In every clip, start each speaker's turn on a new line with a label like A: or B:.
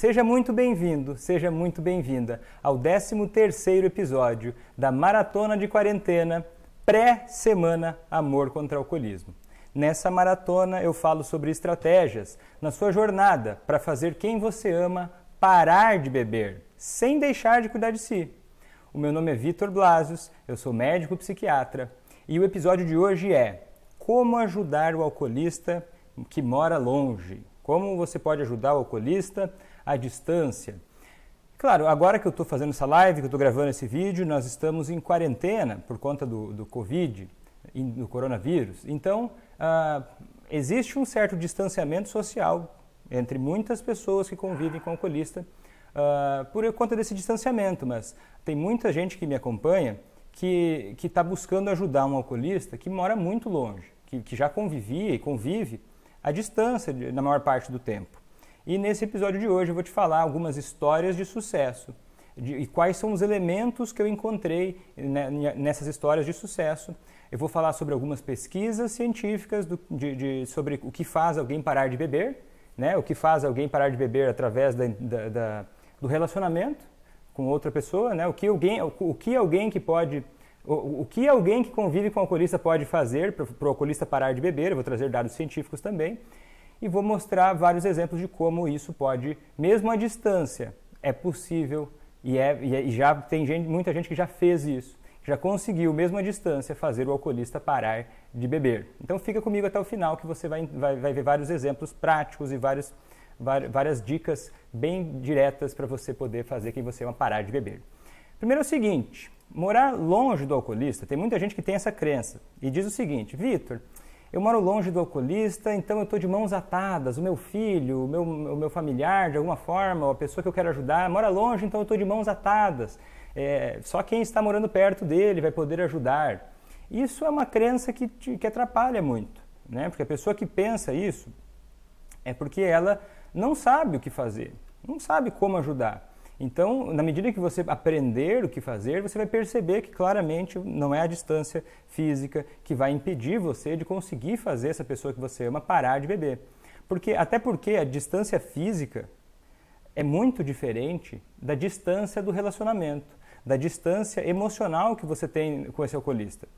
A: Seja muito bem-vindo, seja muito bem-vinda ao 13º episódio da Maratona de Quarentena pré-semana Amor contra o Alcoolismo. Nessa maratona eu falo sobre estratégias na sua jornada para fazer quem você ama parar de beber, sem deixar de cuidar de si. O meu nome é Vitor Blasius, eu sou médico psiquiatra e o episódio de hoje é Como ajudar o alcoolista que mora longe. Como você pode ajudar o alcoolista à distância. Claro, agora que eu estou fazendo essa live, que eu estou gravando esse vídeo, nós estamos em quarentena por conta do, do Covid, do coronavírus. Então, ah, existe um certo distanciamento social entre muitas pessoas que convivem com o alcoolista ah, por conta desse distanciamento, mas tem muita gente que me acompanha que está buscando ajudar um alcoolista que mora muito longe, que, que já convivia e convive à distância na maior parte do tempo. E nesse episódio de hoje eu vou te falar algumas histórias de sucesso de, e quais são os elementos que eu encontrei né, nessas histórias de sucesso. Eu vou falar sobre algumas pesquisas científicas do, de, de, sobre o que faz alguém parar de beber, né? o que faz alguém parar de beber através da, da, da, do relacionamento com outra pessoa, né? o, que alguém, o, o que alguém que pode o, o, que alguém que convive com o alcoolista pode fazer para o alcoolista parar de beber, eu vou trazer dados científicos também e vou mostrar vários exemplos de como isso pode, mesmo à distância, é possível é, e, é, e já tem gente, muita gente que já fez isso, já conseguiu, mesmo à distância, fazer o alcoolista parar de beber. Então fica comigo até o final que você vai, vai, vai ver vários exemplos práticos e vários, várias dicas bem diretas para você poder fazer quem você ama parar de beber. Primeiro é o seguinte, morar longe do alcoolista, tem muita gente que tem essa crença e diz o seguinte, Vitor, eu moro longe do alcoolista, então eu estou de mãos atadas. O meu filho, o meu, o meu familiar, de alguma forma, ou a pessoa que eu quero ajudar, mora longe, então eu estou de mãos atadas. É, só quem está morando perto dele vai poder ajudar. Isso é uma crença que, te, que atrapalha muito, né? porque a pessoa que pensa isso é porque ela não sabe o que fazer, não sabe como ajudar. Então, na medida que você aprender o que fazer, você vai perceber que claramente não é a distância física que vai impedir você de conseguir fazer essa pessoa que você ama parar de beber. Porque até porque a distância física é muito diferente da distância do relacionamento, da distância emocional que você tem com esse alcoolista.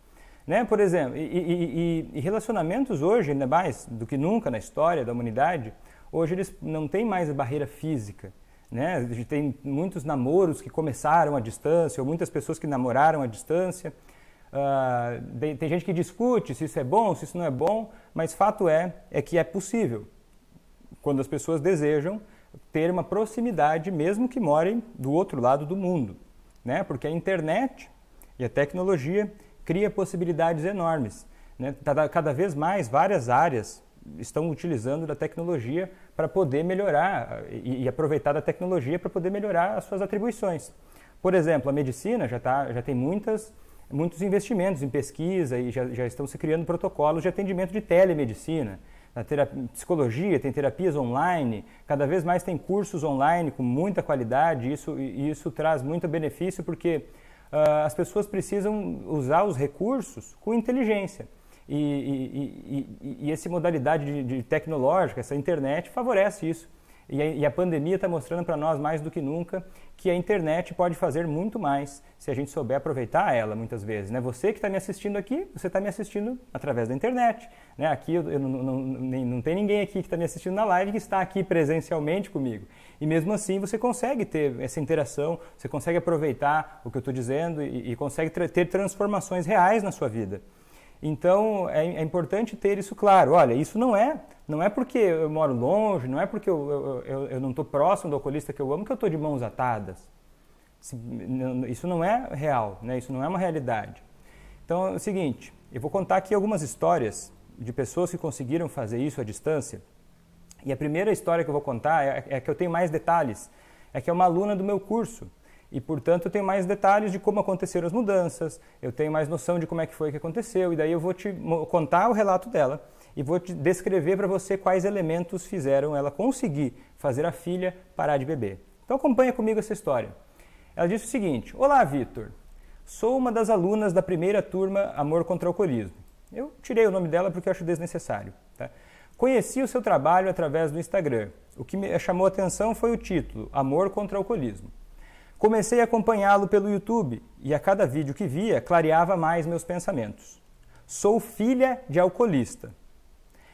A: Né? Por exemplo, e, e, e, relacionamentos hoje, ainda mais do que nunca na história da humanidade, hoje eles não têm mais a barreira física né? A gente tem muitos namoros que começaram à distância, ou muitas pessoas que namoraram à distância. Uh, tem, gente que discute se isso é bom, se isso não é bom, mas fato é, é que é possível, quando as pessoas desejam, ter uma proximidade, mesmo que morem do outro lado do mundo. Né? Porque a internet e a tecnologia cria possibilidades enormes. Né? Tá, tá cada vez mais, várias áreas estão utilizando da tecnologia para poder melhorar e, e aproveitar da tecnologia para poder melhorar as suas atribuições. Por exemplo, a medicina já, tá, já tem muitas, muitos investimentos em pesquisa e já, já estão se criando protocolos de atendimento de telemedicina. Na terapia, psicologia tem terapias online, cada vez mais tem cursos online com muita qualidade, isso, e isso traz muito benefício porque uh, as pessoas precisam usar os recursos com inteligência. E, e, e, essa modalidade de, de tecnológica, essa internet, favorece isso. E a, e a pandemia está mostrando para nós mais do que nunca que a internet pode fazer muito mais se a gente souber aproveitar ela muitas vezes. Né? Você que está me assistindo aqui, você está me assistindo através da internet. Né? Aqui eu, eu não, não, nem, não tem ninguém aqui que está me assistindo na live que está aqui presencialmente comigo. E mesmo assim você consegue ter essa interação, você consegue aproveitar o que eu estou dizendo e, e consegue ter transformações reais na sua vida. Então é, é, importante ter isso claro. Olha, isso não é, não é porque eu moro longe, não é porque eu, eu, eu, eu não estou próximo do alcoolista que eu amo que eu estou de mãos atadas. Isso não é real, né? isso não é uma realidade. Então é o seguinte, eu vou contar aqui algumas histórias de pessoas que conseguiram fazer isso à distância. E a primeira história que eu vou contar é, é que eu tenho mais detalhes, é que é uma aluna do meu curso e, portanto, eu tenho mais detalhes de como aconteceram as mudanças, eu tenho mais noção de como é que foi que aconteceu, e daí eu vou te contar o relato dela e vou te descrever para você quais elementos fizeram ela conseguir fazer a filha parar de beber. Então acompanha comigo essa história. Ela disse o seguinte: "Olá, Vitor. Sou uma das alunas da primeira turma Amor contra o Alcoolismo. Eu tirei o nome dela porque acho desnecessário, tá? Conheci o seu trabalho através do Instagram. O que me chamou a atenção foi o título, Amor contra o Alcoolismo. Comecei a acompanhá-lo pelo YouTube e a cada vídeo que via clareava mais meus pensamentos. Sou filha de alcoolista.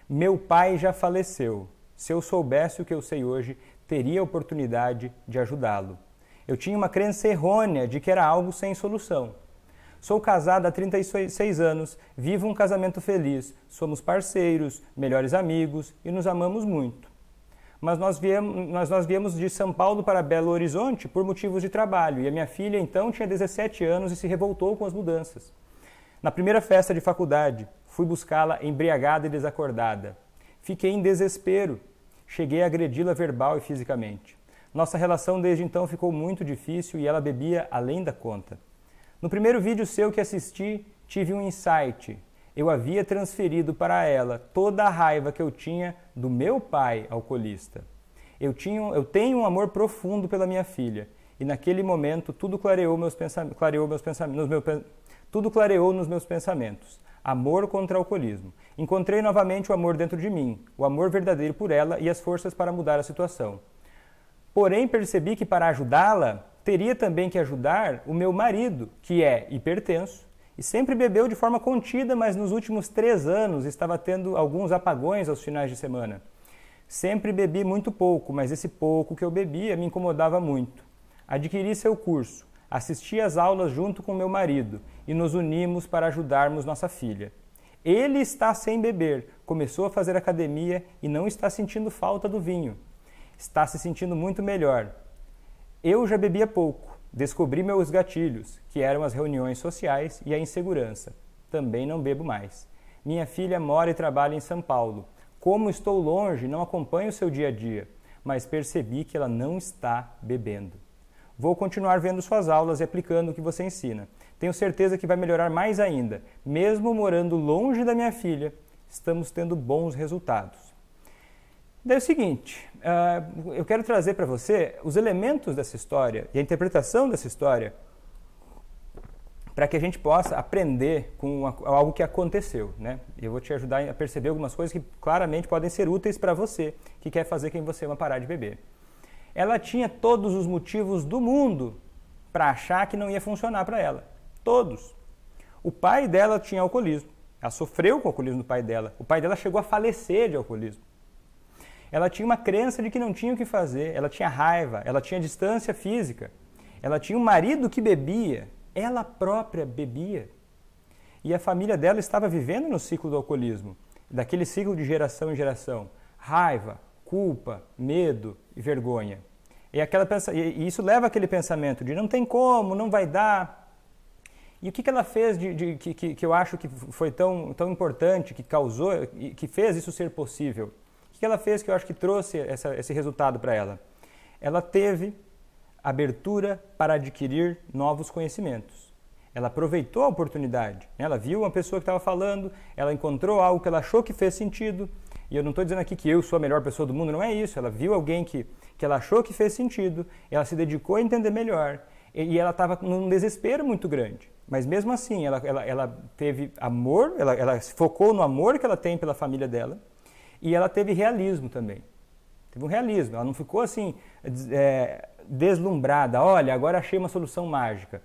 A: Meu pai já faleceu. Se eu soubesse o que eu sei hoje, teria a oportunidade de ajudá-lo. Eu tinha uma crença errônea de que era algo sem solução. Sou casada há 36 anos, vivo um casamento feliz, somos parceiros, melhores amigos e nos amamos muito mas nós viemos, nós, nós viemos de São Paulo para Belo Horizonte por motivos de trabalho. E a minha filha, então, tinha 17 anos e se revoltou com as mudanças. Na primeira festa de faculdade, fui buscá-la embriagada e desacordada. Fiquei em desespero. Cheguei a agredi-la verbal e fisicamente. Nossa relação desde então ficou muito difícil e ela bebia além da conta. No primeiro vídeo seu que assisti, tive um insight eu havia transferido para ela toda a raiva que eu tinha do meu pai alcoolista. Eu, tinha, eu tenho um amor profundo pela minha filha e naquele momento tudo clareou meus pensamentos, clareou meus tudo clareou nos meus pensamentos. Amor contra alcoolismo. Encontrei novamente o amor dentro de mim, o amor verdadeiro por ela e as forças para mudar a situação. Porém, percebi que para ajudá-la, teria também que ajudar o meu marido, que é hipertenso, e sempre bebeu de forma contida, mas nos últimos três anos estava tendo alguns apagões aos finais de semana. Sempre bebi muito pouco, mas esse pouco que eu bebia me incomodava muito. Adquiri seu curso, assisti às aulas junto com meu marido e nos unimos para ajudarmos nossa filha. Ele está sem beber, começou a fazer academia e não está sentindo falta do vinho. Está se sentindo muito melhor. Eu já bebia pouco Descobri meus gatilhos, que eram as reuniões sociais e a insegurança. Também não bebo mais. Minha filha mora e trabalha em São Paulo. Como estou longe, não acompanho seu dia a dia, mas percebi que ela não está bebendo. Vou continuar vendo suas aulas e aplicando o que você ensina. Tenho certeza que vai melhorar mais ainda. Mesmo morando longe da minha filha, estamos tendo bons resultados. Daí é o seguinte, uh, eu quero trazer para você os elementos dessa história e a interpretação dessa história para que a gente possa aprender com uma, algo que aconteceu, né? Eu vou te ajudar a perceber algumas coisas que claramente podem ser úteis para você que quer fazer quem você ama parar de beber. Ela tinha todos os motivos do mundo para achar que não ia funcionar para ela, todos. O pai dela tinha alcoolismo, ela sofreu com o alcoolismo do pai dela. O pai dela chegou a falecer de alcoolismo. Ela tinha uma crença de que não tinha o que fazer, ela tinha raiva, ela tinha distância física, ela tinha um marido que bebia, ela própria bebia. E a família dela estava vivendo no ciclo do alcoolismo, daquele ciclo de geração em geração: raiva, culpa, medo e vergonha. E, aquela, e isso leva aquele pensamento de não tem como, não vai dar. E o que, que ela fez de, de que, que, eu acho que foi tão, tão importante, que causou, que fez isso ser possível? que ela fez que eu acho que trouxe essa, esse resultado para ela? Ela teve abertura para adquirir novos conhecimentos. Ela aproveitou a oportunidade. Né? Ela viu uma pessoa que estava falando, ela encontrou algo que ela achou que fez sentido. E eu não estou dizendo aqui que eu sou a melhor pessoa do mundo, não é isso. Ela viu alguém que, que ela achou que fez sentido, ela se dedicou a entender melhor. E, e ela estava num desespero muito grande. Mas mesmo assim, ela, ela, ela teve amor, ela, ela se focou no amor que ela tem pela família dela e ela teve realismo também. Teve um realismo. Ela não ficou assim é, deslumbrada. Olha, agora achei uma solução mágica.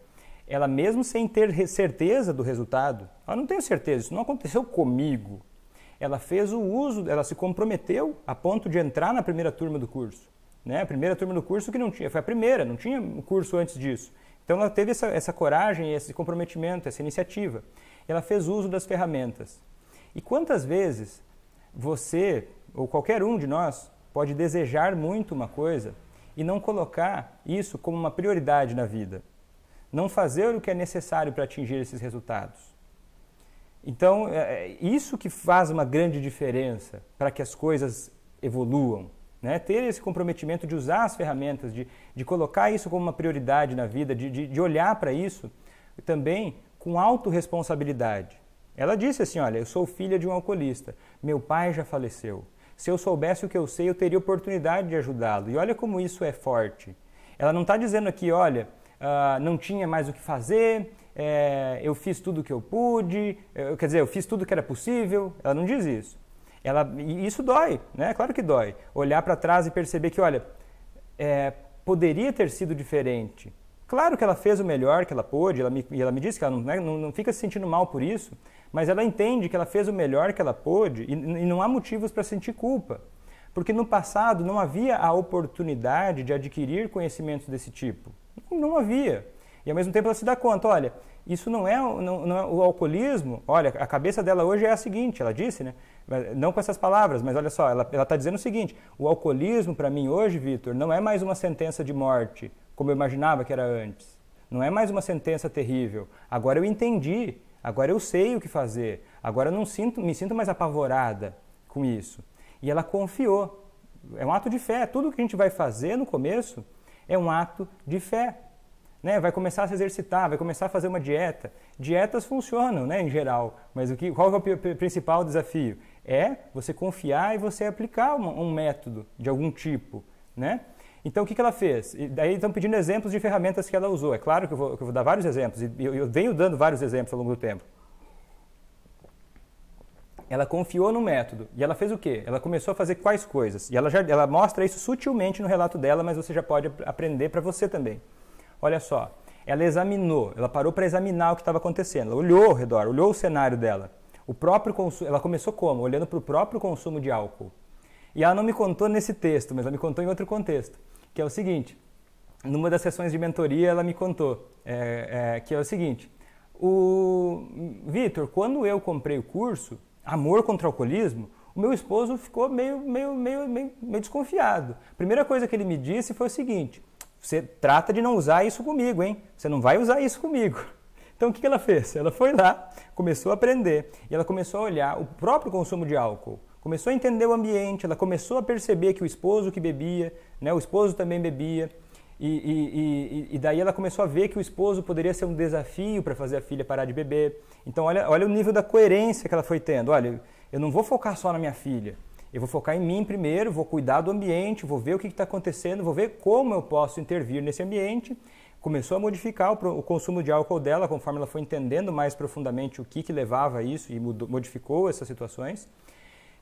A: Ela mesmo sem ter certeza do resultado, ela ah, não tem certeza. Isso não aconteceu comigo. Ela fez o uso, ela se comprometeu a ponto de entrar na primeira turma do curso. Né? A primeira turma do curso que não tinha, foi a primeira, não tinha um curso antes disso. Então ela teve essa, essa coragem, esse comprometimento, essa iniciativa. Ela fez uso das ferramentas. E quantas vezes você ou qualquer um de nós pode desejar muito uma coisa e não colocar isso como uma prioridade na vida. Não fazer o que é necessário para atingir esses resultados. Então, é, é isso que faz uma grande diferença para que as coisas evoluam. Né? Ter esse comprometimento de usar as ferramentas, de, de colocar isso como uma prioridade na vida, de, de, de olhar para isso também com autorresponsabilidade. Ela disse assim: Olha, eu sou filha de um alcoolista, meu pai já faleceu. Se eu soubesse o que eu sei, eu teria oportunidade de ajudá-lo. E olha como isso é forte. Ela não está dizendo aqui: olha, uh, não tinha mais o que fazer, é, eu fiz tudo o que eu pude, eu, eh, quer dizer, eu fiz tudo o que era possível. Ela não diz isso. Ela, e isso dói, né? Claro que dói. Olhar para trás e perceber que, olha, é, poderia ter sido diferente. Claro que ela fez o melhor que ela pôde, ela me, e ela me disse que ela não, né, não, não fica se sentindo mal por isso, mas ela entende que ela fez o melhor que ela pôde e, e não há motivos para sentir culpa. Porque no passado não havia a oportunidade de adquirir conhecimentos desse tipo. Não havia. E ao mesmo tempo ela se dá conta, olha, isso não é, não, não é, o alcoolismo. Olha, a cabeça dela hoje é a seguinte, ela disse, né? Não com essas palavras, mas olha só, ela está dizendo o seguinte: o alcoolismo para mim hoje, Vitor, não é mais uma sentença de morte, como eu imaginava que era antes. Não é mais uma sentença terrível. Agora eu entendi Agora eu sei o que fazer. Agora eu não sinto, me sinto mais apavorada com isso. E ela confiou. É um ato de fé. Tudo que a gente vai fazer no começo é um ato de fé. Né? Vai começar a se exercitar, vai começar a fazer uma dieta. Dietas funcionam, né, em geral. Mas o que, qual é o principal desafio? É você confiar e você aplicar um, um método de algum tipo, né? Então, o que, que ela fez? E daí estão pedindo exemplos de ferramentas que ela usou. É claro que eu vou, que eu vou dar vários exemplos, e eu, eu venho dando vários exemplos ao longo do tempo. Ela confiou no método. E ela fez o quê? Ela começou a fazer quais coisas? E ela, já, ela mostra isso sutilmente no relato dela, mas você já pode aprender para você também. Olha só, ela examinou, ela parou para examinar o que estava acontecendo. Ela olhou ao redor, olhou o cenário dela. O próprio consumo, ela começou como? Olhando para o próprio consumo de álcool. E ela não me contou nesse texto, mas ela me contou em outro contexto que é o seguinte. Numa das sessões de mentoria, ela me contou é, é, que é o seguinte: o Vitor, quando eu comprei o curso Amor contra o Alcoolismo, o meu esposo ficou meio, meio, meio, meio, meio desconfiado. A primeira coisa que ele me disse foi o seguinte: você trata de não usar isso comigo, hein? Você não vai usar isso comigo. Então o que ela fez? Ela foi lá, começou a aprender e ela começou a olhar o próprio consumo de álcool. Começou a entender o ambiente, ela começou a perceber que o esposo que bebia né? o esposo também bebia. E, e, e, daí ela começou a ver que o esposo poderia ser um desafio para fazer a filha parar de beber. Então, olha, olha o nível da coerência que ela foi tendo. Olha, eu não vou focar só na minha filha. Eu vou focar em mim primeiro, vou cuidar do ambiente, vou ver o que está acontecendo, vou ver como eu posso intervir nesse ambiente. Começou a modificar o, o, consumo de álcool dela, conforme ela foi entendendo mais profundamente o que, que levava a isso e mudou, modificou essas situações.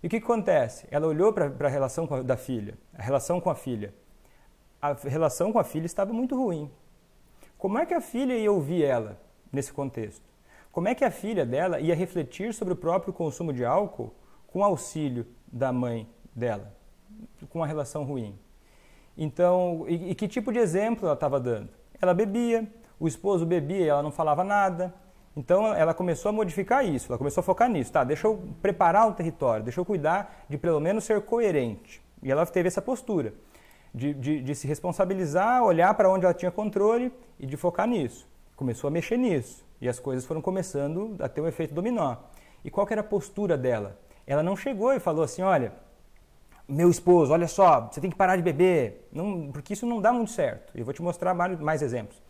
A: E o que acontece? Ela olhou para a relação a, da filha, a relação com a filha. A relação com a filha estava muito ruim. Como é que a filha ia ouvir ela nesse contexto? Como é que a filha dela ia refletir sobre o próprio consumo de álcool com auxílio da mãe dela, com a relação ruim? Então, e, e que tipo de exemplo ela estava dando? Ela bebia, o esposo bebia e ela não falava nada, então ela começou a modificar isso, ela começou a focar nisso, tá? Deixa eu preparar o território, deixa eu cuidar de pelo menos ser coerente. E ela teve essa postura de, de, de se responsabilizar, olhar para onde ela tinha controle e de focar nisso. Começou a mexer nisso e as coisas foram começando a ter um efeito dominó. E qual era a postura dela? Ela não chegou e falou assim, olha, meu esposo, olha só, você tem que parar de beber, não, porque isso não dá muito certo. Eu vou te mostrar mais, mais exemplos.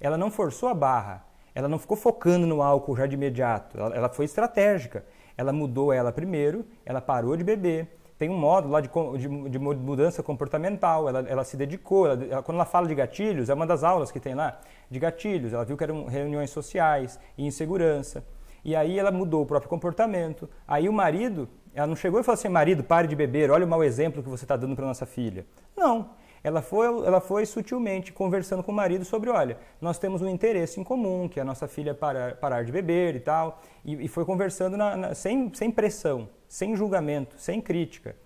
A: Ela não forçou a barra ela não ficou focando no álcool já de imediato, ela, ela foi estratégica. Ela mudou ela primeiro, ela parou de beber, tem um módulo lá de, de, de mudança comportamental, ela, ela se dedicou, ela, ela, quando ela fala de gatilhos, é uma das aulas que tem lá, de gatilhos, ela viu que eram reuniões sociais e insegurança, e aí ela mudou o próprio comportamento, aí o marido, ela não chegou e falou assim, marido, pare de beber, olha o mau exemplo que você está dando para nossa filha. Não, ela foi, ela foi sutilmente conversando com o marido sobre, olha, nós temos um interesse em comum, que é a nossa filha parar, parar de beber e tal, e, e foi conversando na, na, sem, sem pressão, sem julgamento, sem crítica.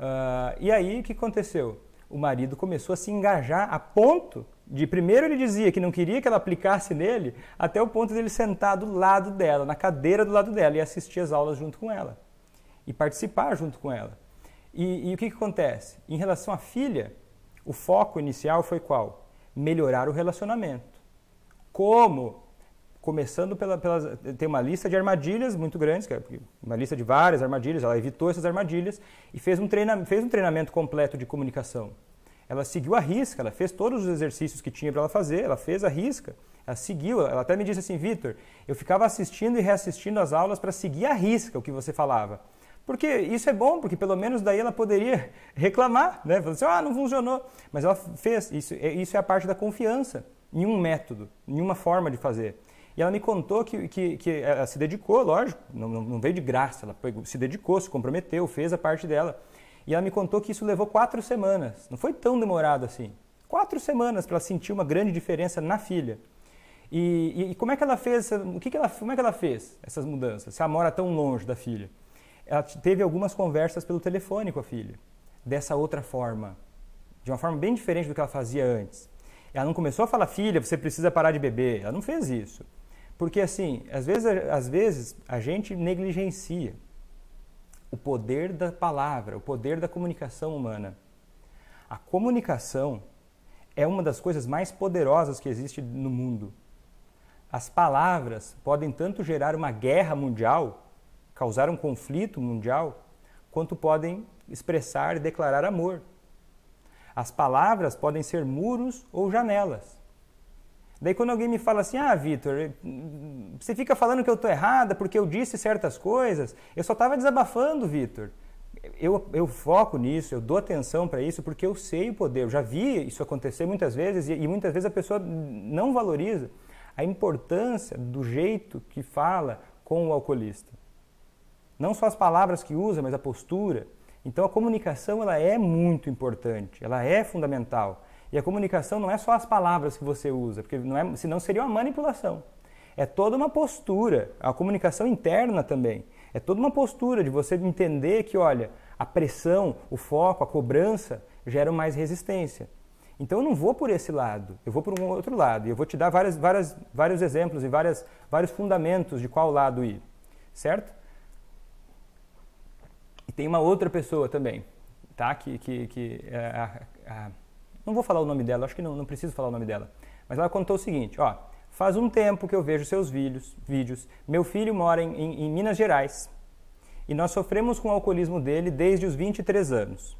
A: Uh, e aí o que aconteceu? O marido começou a se engajar a ponto de primeiro ele dizia que não queria que ela aplicasse nele, até o ponto de ele sentar do lado dela, na cadeira do lado dela, e assistir as aulas junto com ela. E participar junto com ela. E, e o que, que acontece? Em relação à filha, o foco inicial foi qual? Melhorar o relacionamento. Como? Começando pela, pela tem uma lista de armadilhas muito grandes, é, uma lista de várias armadilhas. Ela evitou essas armadilhas e fez um, treina, fez um treinamento completo de comunicação. Ela seguiu a risca, ela fez todos os exercícios que tinha para ela fazer, ela fez a risca, ela seguiu. Ela até me disse assim, Vitor, eu ficava assistindo e reassistindo as aulas para seguir a risca o que você falava. Porque isso é bom, porque pelo menos daí ela poderia reclamar, né? Falando assim, ah, não funcionou. Mas ela fez, isso, é, isso é a parte da confiança em um método, em uma forma de fazer. E ela me contou que, que, que ela se dedicou, lógico, não, não veio de graça, ela pegou, se dedicou, se comprometeu, fez a parte dela. E ela me contou que isso levou quatro semanas, não foi tão demorado assim. Quatro semanas para ela sentir uma grande diferença na filha. E, e, e como é que ela fez, o que, que ela, como é que ela fez essas mudanças, se a mora tão longe da filha? ela teve algumas conversas pelo telefone com a filha, dessa outra forma, de uma forma bem diferente do que ela fazia antes. Ela não começou a falar, filha, você precisa parar de beber. Ela não fez isso. Porque, assim, às vezes, às vezes a gente negligencia o poder da palavra, o poder da comunicação humana. A comunicação é uma das coisas mais poderosas que existe no mundo. As palavras podem tanto gerar uma guerra mundial causar um conflito mundial, quanto podem expressar e declarar amor. As palavras podem ser muros ou janelas. Daí quando alguém me fala assim, ah, Vitor, eh, você fica falando que eu estou errada porque eu disse certas coisas, eu só estava desabafando, Vitor. Eu, eu, foco nisso, eu dou atenção para isso porque eu sei o poder. Eu já vi isso acontecer muitas vezes e, e muitas vezes a pessoa não valoriza a importância do jeito que fala com o alcoolista. Não só as palavras que usa, mas a postura. Então a comunicação ela é muito importante, ela é fundamental. E a comunicação não é só as palavras que você usa, porque não é, senão seria uma manipulação. É toda uma postura, a comunicação interna também. É toda uma postura de você entender que, olha, a pressão, o foco, a cobrança geram mais resistência. Então eu não vou por esse lado, eu vou por um outro lado. E eu vou te dar várias, várias, vários exemplos e várias, vários fundamentos de qual lado ir, certo? E tem uma outra pessoa também, tá? Que, que, que é a, a, não vou falar o nome dela, acho que não, não preciso falar o nome dela. Mas ela contou o seguinte, ó, faz um tempo que eu vejo seus vídeos, vídeos. meu filho mora em, em, em Minas Gerais e nós sofremos com o alcoolismo dele desde os 23 anos.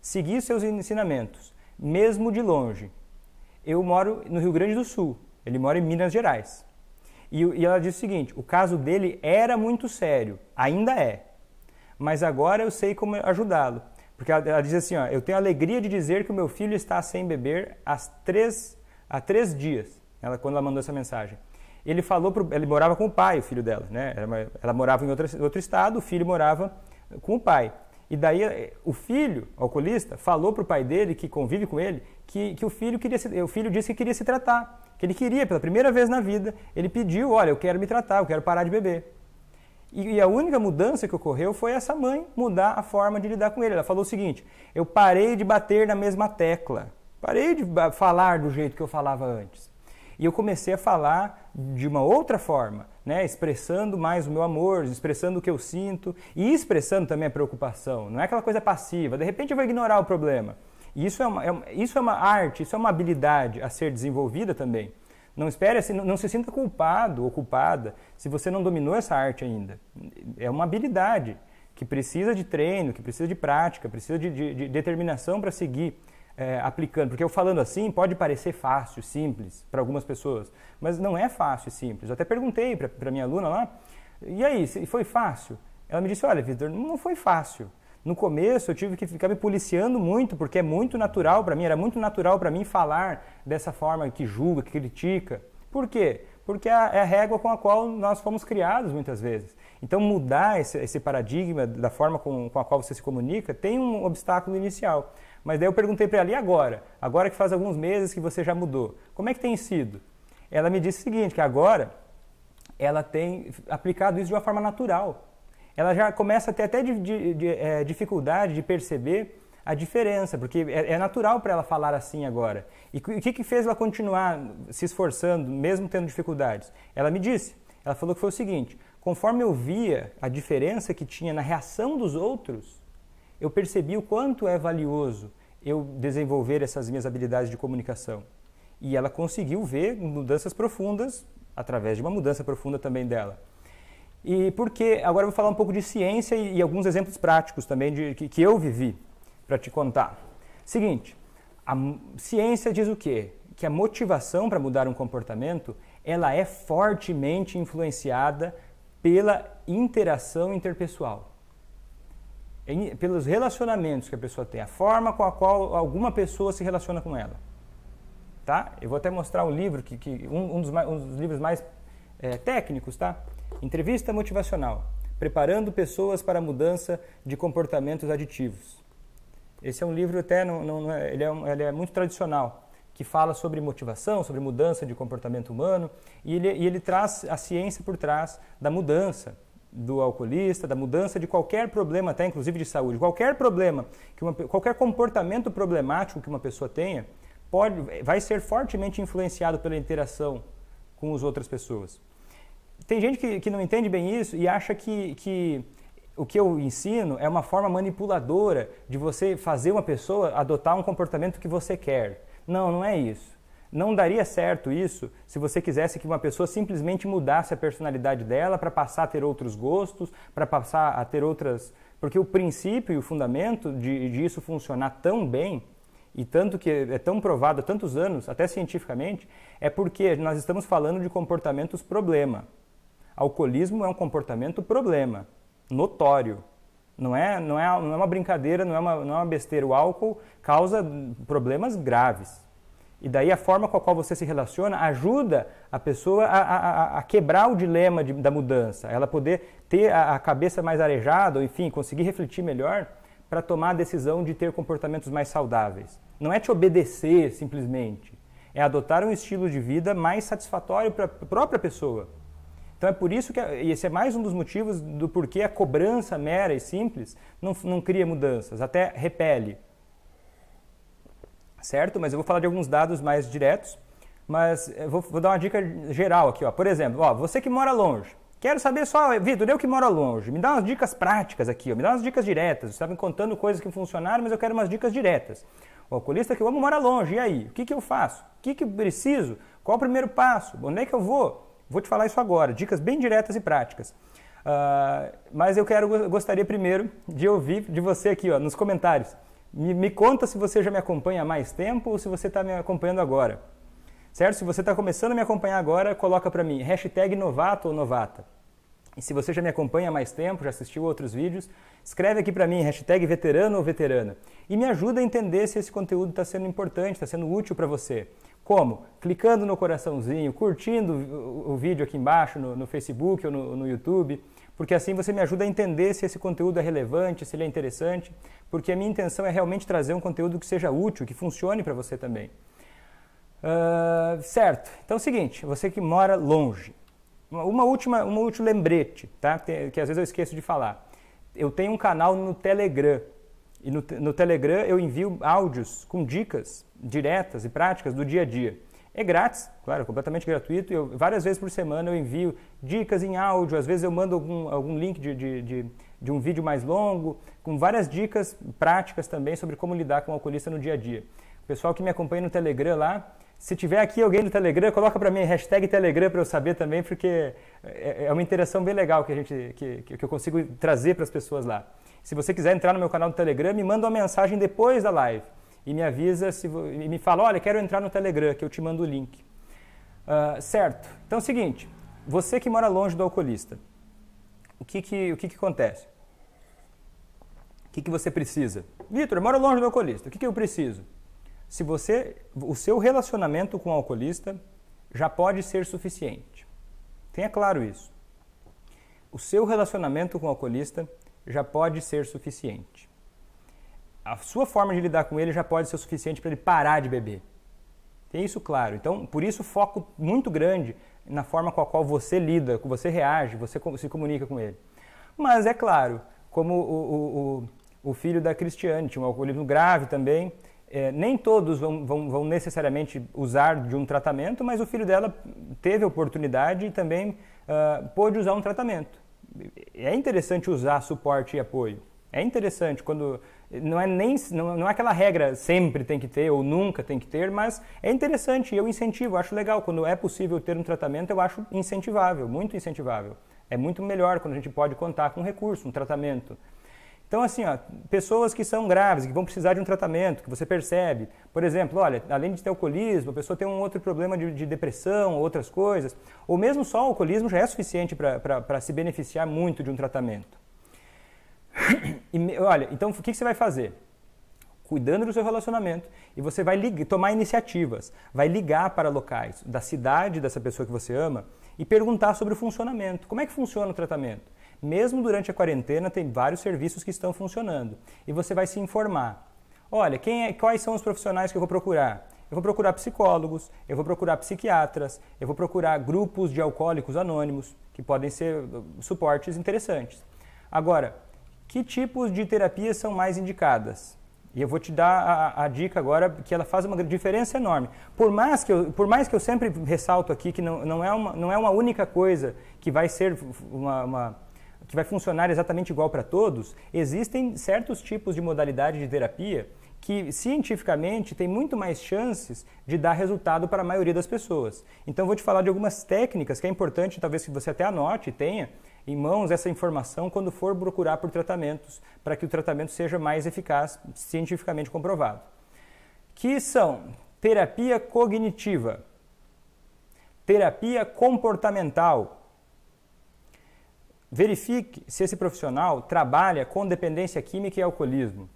A: Segui seus ensinamentos, mesmo de longe. Eu moro no Rio Grande do Sul, ele mora em Minas Gerais. E, e ela diz o seguinte, o caso dele era muito sério, ainda é, mas agora eu sei como ajudá-lo. Porque ela, ela, diz assim: ó, Eu tenho alegria de dizer que o meu filho está sem beber há três, há três dias, ela, quando ela mandou essa mensagem. Ele falou, pro, ele morava com o pai, o filho dela, né? Ela, ela morava em outro estado, o filho morava com o pai. E daí eh, o filho, o alcoolista, falou para o pai dele, que convive com ele, que, que o, filho queria se, o filho disse que queria se tratar, que ele queria, pela primeira vez na vida, ele pediu, olha, eu quero me tratar, eu quero parar de beber. E a única mudança que ocorreu foi essa mãe mudar a forma de lidar com ele. Ela falou o seguinte: eu parei de bater na mesma tecla, parei de falar do jeito que eu falava antes. E eu comecei a falar de uma outra forma, né? expressando mais o meu amor, expressando o que eu sinto e expressando também a preocupação. Não é aquela coisa passiva, de repente eu vou ignorar o problema. Isso é uma, é, isso é uma arte, isso é uma habilidade a ser desenvolvida também. Não espere assim, não se sinta culpado ou culpada se você não dominou essa arte ainda. É uma habilidade que precisa de treino, que precisa de prática, precisa de, de, de determinação para seguir é, aplicando. Porque eu falando assim pode parecer fácil, simples para algumas pessoas, mas não é fácil e simples. Eu até perguntei para minha aluna lá, e aí, foi fácil? Ela me disse, olha, Vitor, não foi fácil, no começo eu tive que ficar me policiando muito, porque é muito natural para mim, era muito natural para mim falar dessa forma que julga, que critica. Por quê? Porque é, é a régua com a qual nós fomos criados muitas vezes. Então, mudar esse, esse paradigma da forma com, com, a qual você se comunica tem um obstáculo inicial. Mas daí eu perguntei para ela, e agora? Agora que faz alguns meses que você já mudou, como é que tem sido? Ela me disse o seguinte, que agora ela tem aplicado isso de uma forma natural ela já começa a ter até de, de, de, é, dificuldade de perceber a diferença, porque é, é natural para ela falar assim agora. E o que, que fez ela continuar se esforçando, mesmo tendo dificuldades? Ela me disse, ela falou que foi o seguinte: conforme eu via a diferença que tinha na reação dos outros, eu percebi o quanto é valioso eu desenvolver essas minhas habilidades de comunicação. E ela conseguiu ver mudanças profundas através de uma mudança profunda também dela. E porque agora eu vou falar um pouco de ciência e, e alguns exemplos práticos também de, que, que eu vivi para te contar. Seguinte, a ciência diz o quê? Que a motivação para mudar um comportamento ela é fortemente influenciada pela interação interpessoal, em, pelos relacionamentos que a pessoa tem, a forma com a qual alguma pessoa se relaciona com ela. Tá? Eu vou até mostrar um livro que, que um, um, dos, um dos livros mais é, técnicos, tá? Entrevista motivacional: Preparando pessoas para a mudança de comportamentos aditivos. Esse é um livro até não, não é, ele, é um, ele é muito tradicional que fala sobre motivação, sobre mudança de comportamento humano e ele, e ele traz a ciência por trás da mudança do alcoolista, da mudança de qualquer problema, até inclusive de saúde, qualquer problema que uma, qualquer comportamento problemático que uma pessoa tenha pode vai ser fortemente influenciado pela interação com as outras pessoas. Tem gente que, que não entende bem isso e acha que, que o que eu ensino é uma forma manipuladora de você fazer uma pessoa adotar um comportamento que você quer. Não, não é isso. Não daria certo isso se você quisesse que uma pessoa simplesmente mudasse a personalidade dela para passar a ter outros gostos, para passar a ter outras. Porque o princípio e o fundamento de, de isso funcionar tão bem, e tanto que é tão provado há tantos anos, até cientificamente, é porque nós estamos falando de comportamentos problema. Alcoolismo é um comportamento problema, notório. Não é, não é, não é uma brincadeira, não é uma, não é uma besteira. O álcool causa problemas graves. E daí a forma com a qual você se relaciona ajuda a pessoa a, a, a quebrar o dilema de, da mudança, ela poder ter a, a cabeça mais arejada, ou enfim, conseguir refletir melhor para tomar a decisão de ter comportamentos mais saudáveis. Não é te obedecer simplesmente, é adotar um estilo de vida mais satisfatório para a própria pessoa. Então é por isso que, é, e esse é mais um dos motivos do porquê a cobrança mera e simples não, não cria mudanças, até repele. Certo? Mas eu vou falar de alguns dados mais diretos, mas vou, vou, dar uma dica geral aqui. Ó. Por exemplo, ó, você que mora longe. Quero saber só, Vitor, eu que moro longe, me dá umas dicas práticas aqui, ó, me dá umas dicas diretas. Você está me contando coisas que funcionaram, mas eu quero umas dicas diretas. O alcoolista que eu amo mora longe, e aí? O que, que eu faço? O que, que eu preciso? Qual o primeiro passo? Onde é que eu vou? Vou te falar isso agora, dicas bem diretas e práticas. Uh, mas eu quero, gostaria primeiro de ouvir de você aqui, ó, nos comentários. Me, me conta se você já me acompanha há mais tempo ou se você está me acompanhando agora. Certo? Se você está começando a me acompanhar agora, coloca para mim hashtag novato ou novata. E se você já me acompanha há mais tempo, já assistiu outros vídeos, escreve aqui para mim, hashtag veterano ou veterana. E me ajuda a entender se esse conteúdo está sendo importante, está sendo útil para você. Como? Clicando no coraçãozinho, curtindo o, vídeo aqui embaixo no, no Facebook ou no, no YouTube, porque assim você me ajuda a entender se esse conteúdo é relevante, se ele é interessante, porque a minha intenção é realmente trazer um conteúdo que seja útil, que funcione para você também. Uh, certo, então é o seguinte, você que mora longe, uma última, um último lembrete, tá? que às vezes eu esqueço de falar. Eu tenho um canal no Telegram e no, no Telegram eu envio áudios com dicas diretas e práticas do dia a dia. É grátis, claro, completamente gratuito. Eu, várias vezes por semana eu envio dicas em áudio, às vezes eu mando algum, algum link de, de, de, de, um vídeo mais longo, com várias dicas práticas também sobre como lidar com o alcoolista no dia a dia. O pessoal que me acompanha no Telegram lá, se tiver aqui alguém do Telegram, coloca para mim hashtag Telegram para eu saber também, porque é, é, é uma interação bem legal que, a gente, que, que eu consigo trazer para as pessoas lá. Se você quiser entrar no meu canal do Telegram, me manda uma mensagem depois da live e me avisa, se, e me fala, olha, quero entrar no Telegram, que eu te mando o link. Uh, certo, então é o seguinte, você que mora longe do alcoolista, o que, que, o que, que acontece? O que, que você precisa? Vitor, eu moro longe do alcoolista, o que, que eu preciso? se você, o seu relacionamento com o alcoolista já pode ser suficiente. Tenha claro isso. O seu relacionamento com o alcoolista já pode ser suficiente. A sua forma de lidar com ele já pode ser suficiente para ele parar de beber. Tem isso claro. Então, por isso, foco muito grande na forma com a qual você lida, com você reage, você se comunica com ele. Mas, é claro, como o, o, o, o filho da Cristiane tinha um alcoolismo grave também, é, nem todos vão, vão, vão, necessariamente usar de um tratamento, mas o filho dela teve oportunidade e também uh, pôde usar um tratamento. É interessante usar suporte e apoio. É interessante quando não é nem não, não é aquela regra sempre tem que ter ou nunca tem que ter, mas é interessante. Eu incentivo, acho legal quando é possível ter um tratamento. Eu acho incentivável, muito incentivável. É muito melhor quando a gente pode contar com um recurso, um tratamento. Então, assim, ó, pessoas que são graves, que vão precisar de um tratamento, que você percebe. Por exemplo, olha, além de ter alcoolismo, a pessoa tem um outro problema de, de depressão, outras coisas. Ou mesmo só o alcoolismo já é suficiente para se beneficiar muito de um tratamento. E, olha, então o que, que você vai fazer? Cuidando do seu relacionamento e você vai ligar, tomar iniciativas, vai ligar para locais da cidade dessa pessoa que você ama e perguntar sobre o funcionamento. Como é que funciona o tratamento? Mesmo durante a quarentena, tem vários serviços que estão funcionando. E você vai se informar. Olha, quem é, quais são os profissionais que eu vou procurar? Eu vou procurar psicólogos, eu vou procurar psiquiatras, eu vou procurar grupos de alcoólicos anônimos, que podem ser uh, suportes interessantes. Agora, que tipos de terapias são mais indicadas? E eu vou te dar a, a, dica agora que ela faz uma diferença enorme. Por mais que eu, por mais que eu sempre ressalto aqui que não, não, é, uma, não é uma única coisa que vai ser uma, uma que vai funcionar exatamente igual para todos, existem certos tipos de modalidade de terapia que cientificamente tem muito mais chances de dar resultado para a maioria das pessoas. Então vou te falar de algumas técnicas que é importante talvez que você até anote, e tenha em mãos essa informação quando for procurar por tratamentos, para que o tratamento seja mais eficaz, cientificamente comprovado. Que são terapia cognitiva, terapia comportamental, Verifique se esse profissional trabalha com dependência química e alcoolismo.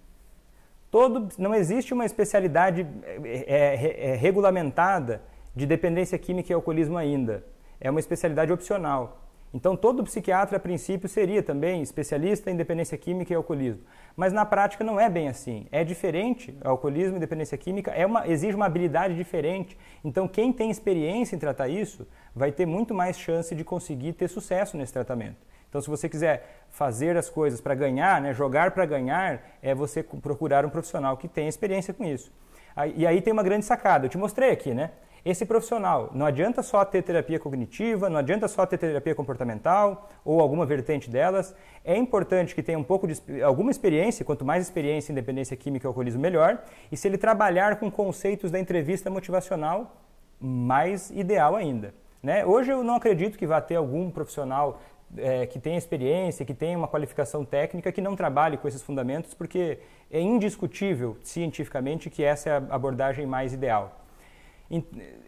A: Todo, não existe uma especialidade é, é, é, regulamentada de dependência química e alcoolismo ainda. É uma especialidade opcional. Então, todo psiquiatra, a princípio, seria também especialista em dependência química e alcoolismo. Mas na prática não é bem assim. É diferente. Alcoolismo e dependência química é uma, exige uma habilidade diferente. Então, quem tem experiência em tratar isso vai ter muito mais chance de conseguir ter sucesso nesse tratamento. Então, se você quiser fazer as coisas para ganhar, né, jogar para ganhar, é você procurar um profissional que tenha experiência com isso. E aí tem uma grande sacada, eu te mostrei aqui, né? Esse profissional, não adianta só ter terapia cognitiva, não adianta só ter terapia comportamental ou alguma vertente delas. É importante que tenha um pouco de alguma experiência, quanto mais experiência em dependência química e alcoolismo, melhor. E se ele trabalhar com conceitos da entrevista motivacional, mais ideal ainda. Né? Hoje eu não acredito que vá ter algum profissional é, que tenha experiência, que tenha uma qualificação técnica, que não trabalhe com esses fundamentos, porque é indiscutível cientificamente que essa é a abordagem mais ideal.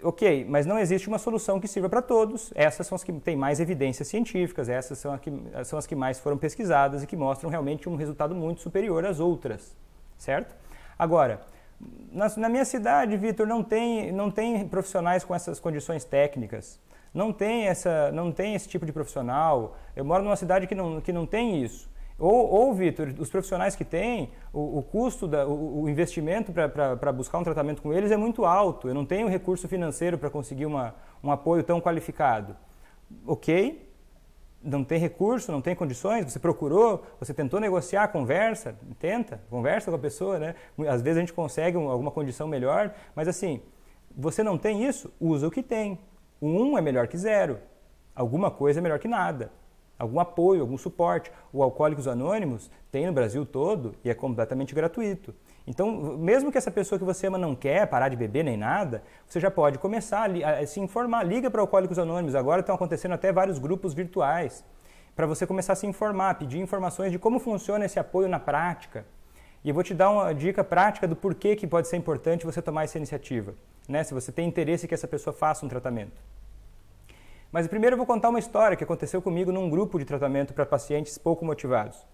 A: ok, mas não existe uma solução que sirva para todos. Essas são as que têm mais evidências científicas, essas são, que, são as que mais foram pesquisadas e que mostram realmente um resultado muito superior às outras, certo? Agora, na, na minha cidade, Vitor, não tem, não tem profissionais com essas condições técnicas não tem, essa, não tem esse tipo de profissional. Eu moro numa cidade que não, que não tem isso. Ou, ou Vitor, os profissionais que têm, o, o custo, da, o, o investimento para buscar um tratamento com eles é muito alto. Eu não tenho recurso financeiro para conseguir uma, um apoio tão qualificado. Ok, não tem recurso, não tem condições, você procurou, você tentou negociar, conversa, tenta, conversa com a pessoa, né? Às vezes a gente consegue alguma condição melhor, mas assim, você não tem isso, usa o que tem. Um é melhor que zero. Alguma coisa é melhor que nada. Algum apoio, algum suporte. O Alcoólicos Anônimos tem no Brasil todo e é completamente gratuito. Então, mesmo que essa pessoa que você ama não quer parar de beber nem nada, você já pode começar a se informar. Liga para o Alcoólicos Anônimos. Agora estão acontecendo até vários grupos virtuais para você começar a se informar, pedir informações de como funciona esse apoio na prática. E eu vou te dar uma dica prática do porquê que pode ser importante você tomar essa iniciativa né? se você tem interesse que essa pessoa faça um tratamento. Mas primeiro eu vou contar uma história que aconteceu comigo num grupo de tratamento para pacientes pouco motivados.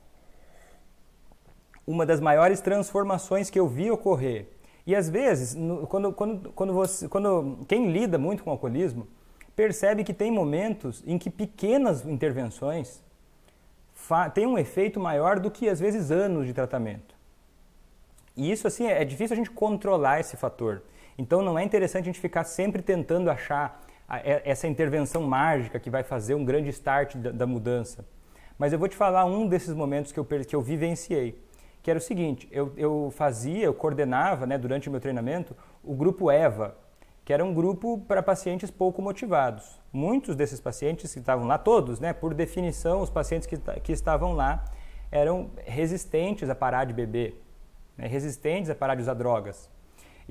A: Uma das maiores transformações que eu vi ocorrer. E às vezes, quando, quando, quando, você, quando quem lida muito com alcoolismo percebe que tem momentos em que pequenas intervenções têm um efeito maior do que às vezes anos de tratamento. E isso assim é difícil a gente controlar esse fator. Então não é interessante a gente ficar sempre tentando achar essa intervenção mágica que vai fazer um grande start da, mudança. Mas eu vou te falar um desses momentos que eu, que eu vivenciei, que era o seguinte, eu, eu fazia, eu coordenava né, durante o meu treinamento o grupo EVA, que era um grupo para pacientes pouco motivados. Muitos desses pacientes que estavam lá, todos, né, por definição, os pacientes que, que estavam lá eram resistentes a parar de beber, né, resistentes a parar de usar drogas.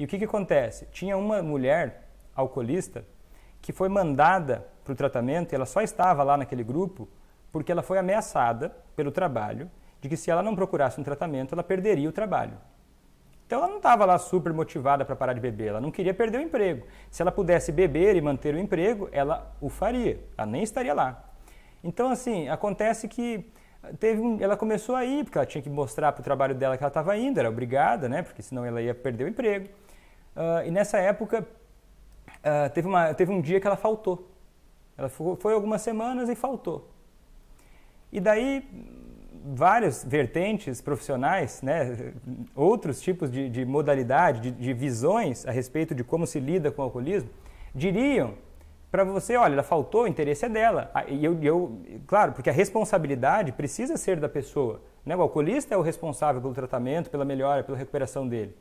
A: E o que, que acontece? Tinha uma mulher alcoolista que foi mandada para o tratamento, e ela só estava lá naquele grupo porque ela foi ameaçada pelo trabalho de que se ela não procurasse um tratamento, ela perderia o trabalho. Então ela não estava lá super motivada para parar de beber, ela não queria perder o emprego. Se ela pudesse beber e manter o emprego, ela o faria, ela nem estaria lá. Então assim, acontece que teve um, ela começou a ir, porque ela tinha que mostrar para o trabalho dela que ela estava indo, era obrigada, né? porque senão ela ia perder o emprego. Uh, e nessa época, uh, teve, uma, teve um dia que ela faltou. Ela foi, foi algumas semanas e faltou. E daí, várias vertentes profissionais, né, outros tipos de, de modalidade, de, de, visões a respeito de como se lida com o alcoolismo, diriam para você, olha, ela faltou, o interesse é dela. Ah, e eu, eu, claro, porque a responsabilidade precisa ser da pessoa. Né? O alcoolista é o responsável pelo tratamento, pela melhora, pela recuperação dele.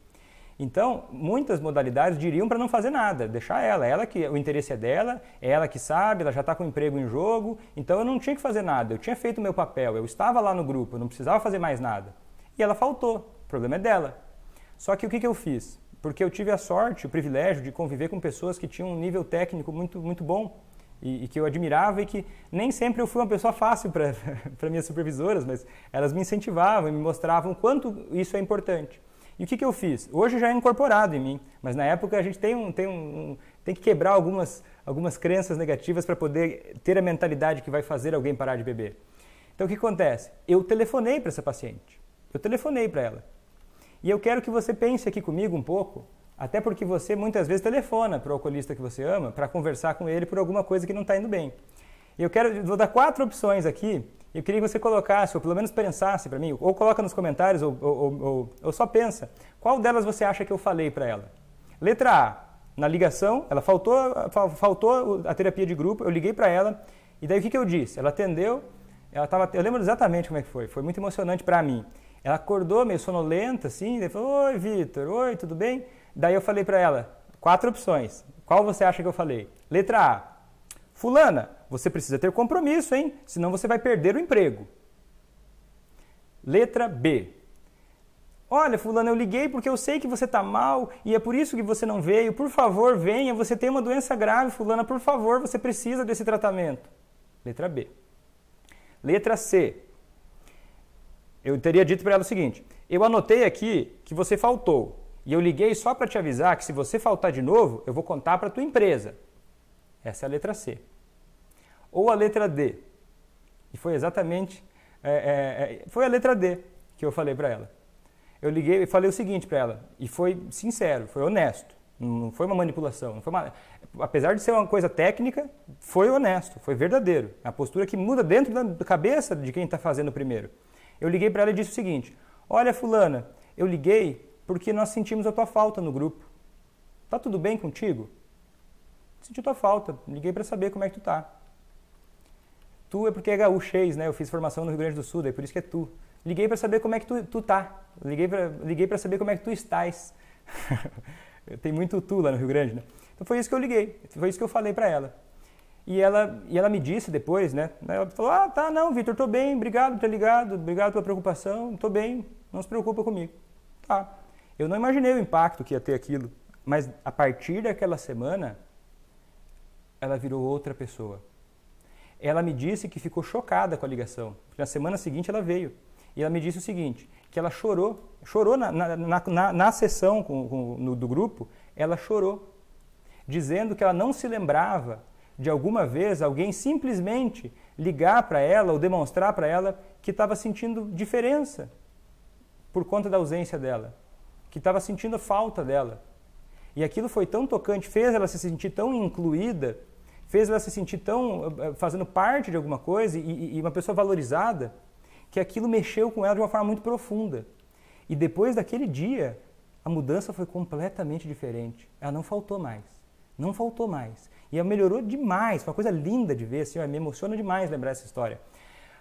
A: Então, muitas modalidades diriam para não fazer nada, deixar ela, ela que o interesse é dela, é ela que sabe, ela já está com o emprego em jogo, então eu não tinha que fazer nada, eu tinha feito o meu papel, eu estava lá no grupo, eu não precisava fazer mais nada. E ela faltou, o problema é dela. Só que o que, que eu fiz? Porque eu tive a sorte, o privilégio de conviver com pessoas que tinham um nível técnico muito, muito bom, e, e, que eu admirava e que nem sempre eu fui uma pessoa fácil para minhas supervisoras, mas elas me incentivavam, e me mostravam quanto isso é importante. E o que, que eu fiz? Hoje já é incorporado em mim, mas na época a gente tem, um, tem, um, tem que quebrar algumas, algumas crenças negativas para poder ter a mentalidade que vai fazer alguém parar de beber. Então o que acontece? Eu telefonei para essa paciente, eu telefonei para ela. E eu quero que você pense aqui comigo um pouco, até porque você muitas vezes telefona para o alcoolista que você ama para conversar com ele por alguma coisa que não está indo bem. Eu quero, vou dar quatro opções aqui eu queria que você colocasse, ou pelo menos pensasse para mim, ou coloca nos comentários, ou, ou, ou, ou só pensa, qual delas você acha que eu falei para ela? Letra A, na ligação, ela faltou, faltou a terapia de grupo, eu liguei para ela, e daí o que, que eu disse? Ela atendeu, ela tava, eu lembro exatamente como é que foi, foi muito emocionante para mim. Ela acordou meio sonolenta, assim, e falou, oi Vitor, oi, tudo bem? Daí eu falei para ela, quatro opções, qual você acha que eu falei? Letra A, fulana, você precisa ter compromisso, hein? Senão você vai perder o emprego. Letra B. Olha, fulano, eu liguei porque eu sei que você está mal e é por isso que você não veio. Por favor, venha, você tem uma doença grave, fulana, por favor, você precisa desse tratamento. Letra B. Letra C. Eu teria dito para ela o seguinte: eu anotei aqui que você faltou e eu liguei só para te avisar que se você faltar de novo, eu vou contar para tua empresa. Essa é a letra C ou a letra D. E foi exatamente, é, é, é foi a letra D que eu falei para ela. Eu liguei e falei o seguinte para ela, e foi sincero, foi honesto, não foi uma manipulação, não foi uma, apesar de ser uma coisa técnica, foi honesto, foi verdadeiro. É a postura que muda dentro da cabeça de quem está fazendo primeiro. Eu liguei para ela e disse o seguinte: Olha, Fulana, eu liguei porque nós sentimos a tua falta no grupo. Tá tudo bem contigo? Senti tua falta, liguei para saber como é que tu tá. Tu é porque é gaúchês, é né? Eu fiz formação no Rio Grande do Sul, é por isso que é tu. Liguei para saber como é que tu, tu tá. Liguei para liguei saber como é que tu estás. Tem muito tu lá no Rio Grande, né? Então foi isso que eu liguei, foi isso que eu falei para ela. E ela, e ela me disse depois, né? Ela falou: Ah, tá, não, Vitor, tô bem, obrigado por ter ligado, obrigado pela preocupação, tô bem, não se preocupa comigo. Tá. Eu não imaginei o impacto que ia ter aquilo, mas a partir daquela semana, ela virou outra pessoa. Ela me disse que ficou chocada com a ligação. Na semana seguinte ela veio e ela me disse o seguinte, que ela chorou, chorou na, na, na, na sessão com, com, no, do grupo, ela chorou, dizendo que ela não se lembrava de alguma vez alguém simplesmente ligar para ela ou demonstrar para ela que estava sentindo diferença por conta da ausência dela, que estava sentindo falta dela. E aquilo foi tão tocante, fez ela se sentir tão incluída fez ela se sentir tão eh, eh, fazendo parte de alguma coisa e, e uma pessoa valorizada, que aquilo mexeu com ela de uma forma muito profunda. E depois daquele dia, a mudança foi completamente diferente. Ela não faltou mais. Não faltou mais. E ela melhorou demais. Foi uma coisa linda de ver, assim, ó, me emociona demais lembrar essa história.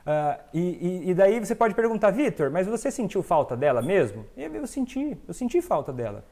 A: Uh, e, e, daí você pode perguntar, Vitor, mas você sentiu falta dela mesmo? Eu, eu senti, eu senti falta dela.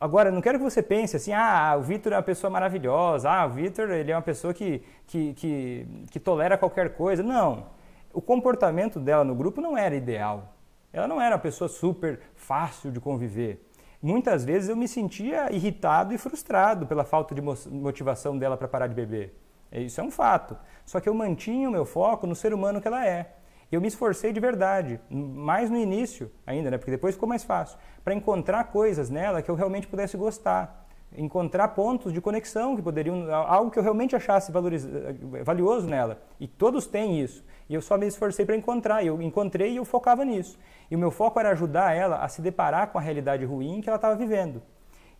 A: Agora, não quero que você pense assim, ah, o Vitor é uma pessoa maravilhosa, ah, o Vitor ele é uma pessoa que, que, que, que, tolera qualquer coisa. Não. O comportamento dela no grupo não era ideal. Ela não era uma pessoa super fácil de conviver. Muitas vezes eu me sentia irritado e frustrado pela falta de motivação dela para parar de beber. É, isso é um fato. Só que eu mantinha o meu foco no ser humano que ela é. E eu me esforcei de verdade, mais no início ainda, né? Porque depois ficou mais fácil, para encontrar coisas nela que eu realmente pudesse gostar, encontrar pontos de conexão que poderiam algo que eu realmente achasse valoriz, eh, valioso nela. E todos têm isso. E eu só me esforcei para encontrar. Eu encontrei e eu focava nisso. E o meu foco era ajudar ela a se deparar com a realidade ruim que ela estava vivendo.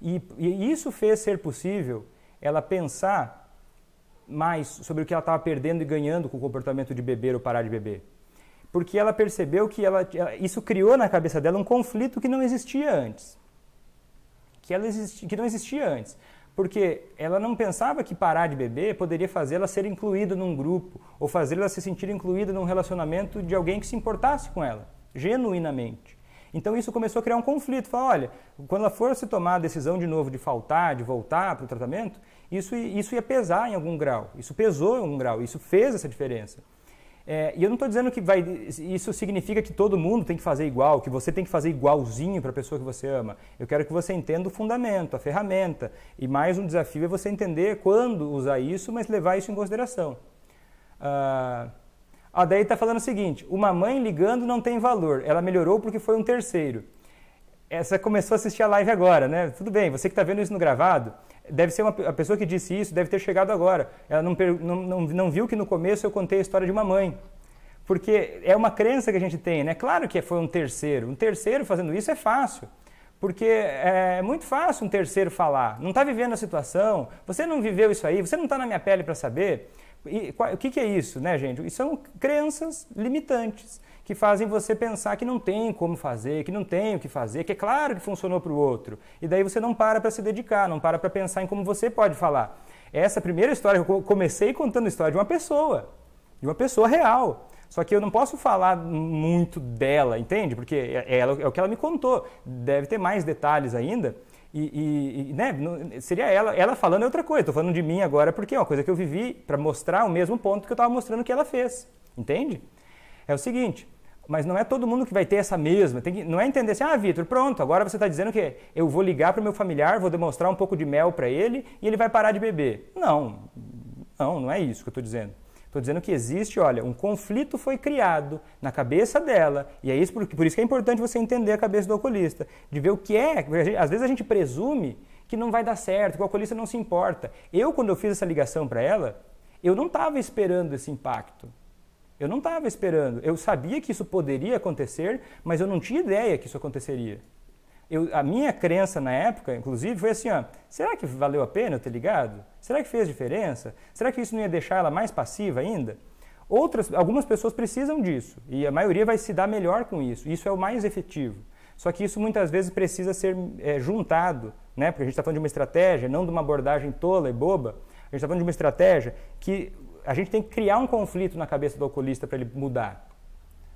A: E, e isso fez ser possível ela pensar mais sobre o que ela estava perdendo e ganhando com o comportamento de beber ou parar de beber porque ela percebeu que ela, isso criou na cabeça dela um conflito que não existia antes. Que, ela existi, que não existia antes. Porque ela não pensava que parar de beber poderia fazê-la ser incluída num grupo, ou fazê-la se sentir incluída num relacionamento de alguém que se importasse com ela, genuinamente. Então isso começou a criar um conflito. Falar, olha, quando ela for se tomar a decisão de novo de faltar, de voltar para o tratamento, isso, isso ia pesar em algum grau. Isso pesou em algum grau, isso fez essa diferença. É, e eu não estou dizendo que vai, isso significa que todo mundo tem que fazer igual, que você tem que fazer igualzinho para a pessoa que você ama. Eu quero que você entenda o fundamento, a ferramenta. E mais um desafio é você entender quando usar isso, mas levar isso em consideração. Ah, a Daí está falando o seguinte: uma mãe ligando não tem valor, ela melhorou porque foi um terceiro. Essa começou a assistir a live agora, né? Tudo bem, você que está vendo isso no gravado. Deve ser uma, a pessoa que disse isso deve ter chegado agora. Ela não, não, não, não viu que no começo eu contei a história de uma mãe. Porque é uma crença que a gente tem, né? Claro que foi um terceiro. Um terceiro fazendo isso é fácil. Porque é, é muito fácil um terceiro falar. Não está vivendo a situação, você não viveu isso aí, você não está na minha pele para saber. E, o que, que, é isso, né, gente? Isso são crenças limitantes que fazem você pensar que não tem como fazer, que não tem o que fazer, que é claro que funcionou para o outro. E daí você não para para se dedicar, não para para pensar em como você pode falar. Essa é primeira história, eu comecei contando a história de uma pessoa, de uma pessoa real. Só que eu não posso falar muito dela, entende? Porque é, é ela, é o que ela me contou. Deve ter mais detalhes ainda. E, e, e né? seria ela, ela falando é outra coisa. Estou falando de mim agora porque é uma coisa que eu vivi para mostrar o mesmo ponto que eu estava mostrando que ela fez. Entende? É o seguinte, mas não é todo mundo que vai ter essa mesma. Que, não é entender assim, ah, Vitor, pronto, agora você está dizendo que eu vou ligar para o meu familiar, vou demonstrar um pouco de mel para ele e ele vai parar de beber. Não, não, não é isso que eu estou dizendo. Estou dizendo que existe, olha, um conflito foi criado na cabeça dela, e é isso por, por isso que é importante você entender a cabeça do alcoolista, de ver o que é, gente, às vezes a gente presume que não vai dar certo, que o alcoolista não se importa. Eu, quando eu fiz essa ligação para ela, eu não estava esperando esse impacto. Eu não estava esperando. Eu sabia que isso poderia acontecer, mas eu não tinha ideia que isso aconteceria. Eu, a minha crença na época, inclusive, foi assim: ó, será que valeu a pena eu ter ligado? Será que fez diferença? Será que isso não ia deixar ela mais passiva ainda? Outras, algumas pessoas precisam disso e a maioria vai se dar melhor com isso. Isso é o mais efetivo. Só que isso muitas vezes precisa ser é, juntado, né? Porque a gente está falando de uma estratégia, não de uma abordagem tola e boba. A gente está falando de uma estratégia que a gente tem que criar um conflito na cabeça do alcoolista para ele mudar.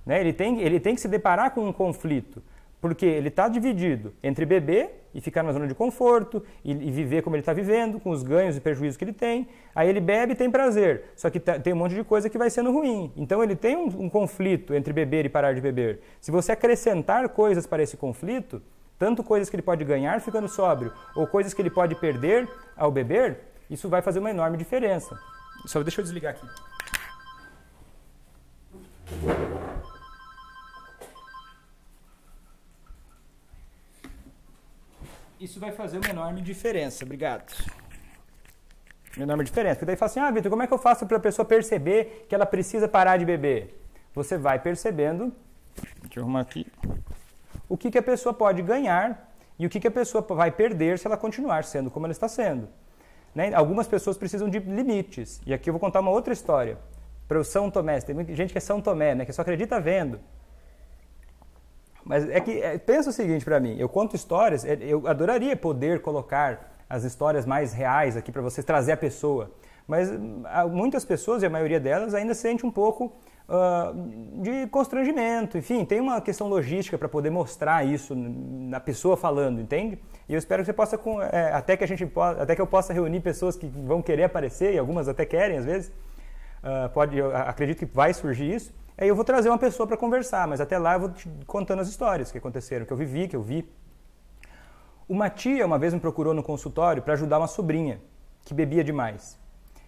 A: Né? Ele, tem, ele tem que se deparar com um conflito, porque ele está dividido entre beber e ficar na zona de conforto e, e viver como ele está vivendo, com os ganhos e prejuízos que ele tem. Aí ele bebe e tem prazer, só que tá, tem um monte de coisa que vai sendo ruim. Então ele tem um, um conflito entre beber e parar de beber. Se você acrescentar coisas para esse conflito, tanto coisas que ele pode ganhar ficando sóbrio, ou coisas que ele pode perder ao beber, isso vai fazer uma enorme diferença. Só deixa eu desligar aqui. Isso vai fazer uma enorme diferença. Obrigado. Uma enorme diferença. Porque daí fala assim: ah, Vitor, como é que eu faço para a pessoa perceber que ela precisa parar de beber? Você vai percebendo. Deixa eu arrumar aqui. O que, que a pessoa pode ganhar e o que, que a pessoa vai perder se ela continuar sendo como ela está sendo. Né? Algumas pessoas precisam de limites. E aqui eu vou contar uma outra história. Para o São Tomé, tem muita gente que é São Tomé, né? que só acredita vendo. Mas é que é, pensa o seguinte para mim, eu conto histórias, é, eu adoraria poder colocar as histórias mais reais aqui para vocês trazer a pessoa. Mas hum, muitas pessoas, e a maioria delas, ainda se sente um pouco uh, de constrangimento. Enfim, tem uma questão logística para poder mostrar isso na pessoa falando, entende? E eu espero que você possa, é, até que a gente até que eu possa reunir pessoas que vão querer aparecer e algumas até querem às vezes. Uh, pode, acredito que vai surgir isso. Aí eu vou trazer uma pessoa para conversar, mas até lá eu vou te contando as histórias que aconteceram, que eu vivi, que eu vi. Uma tia uma vez me procurou no consultório para ajudar uma sobrinha que bebia demais.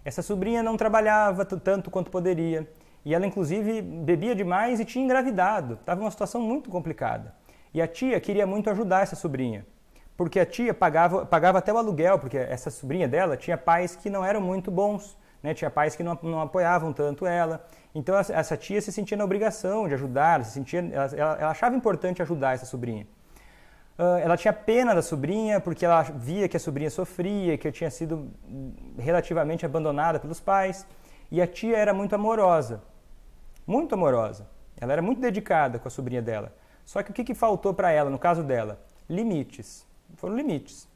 A: Essa sobrinha não trabalhava tanto quanto poderia e ela, inclusive, bebia demais e tinha engravidado. Estava numa situação muito complicada. E a tia queria muito ajudar essa sobrinha, porque a tia pagava, pagava até o aluguel, porque essa sobrinha dela tinha pais que não eram muito bons, né? tinha pais que não, não apoiavam tanto ela. Então, essa, tia se sentia na obrigação de ajudar, se sentia, ela, ela achava importante ajudar essa sobrinha ah, ela tinha pena da sobrinha porque ela via que a sobrinha sofria, que tinha sido relativamente abandonada pelos pais. E a tia era muito amorosa muito amorosa. Ela era muito dedicada com a sobrinha dela. Só que o que, que faltou para ela, no caso dela? Limites. Foram limites.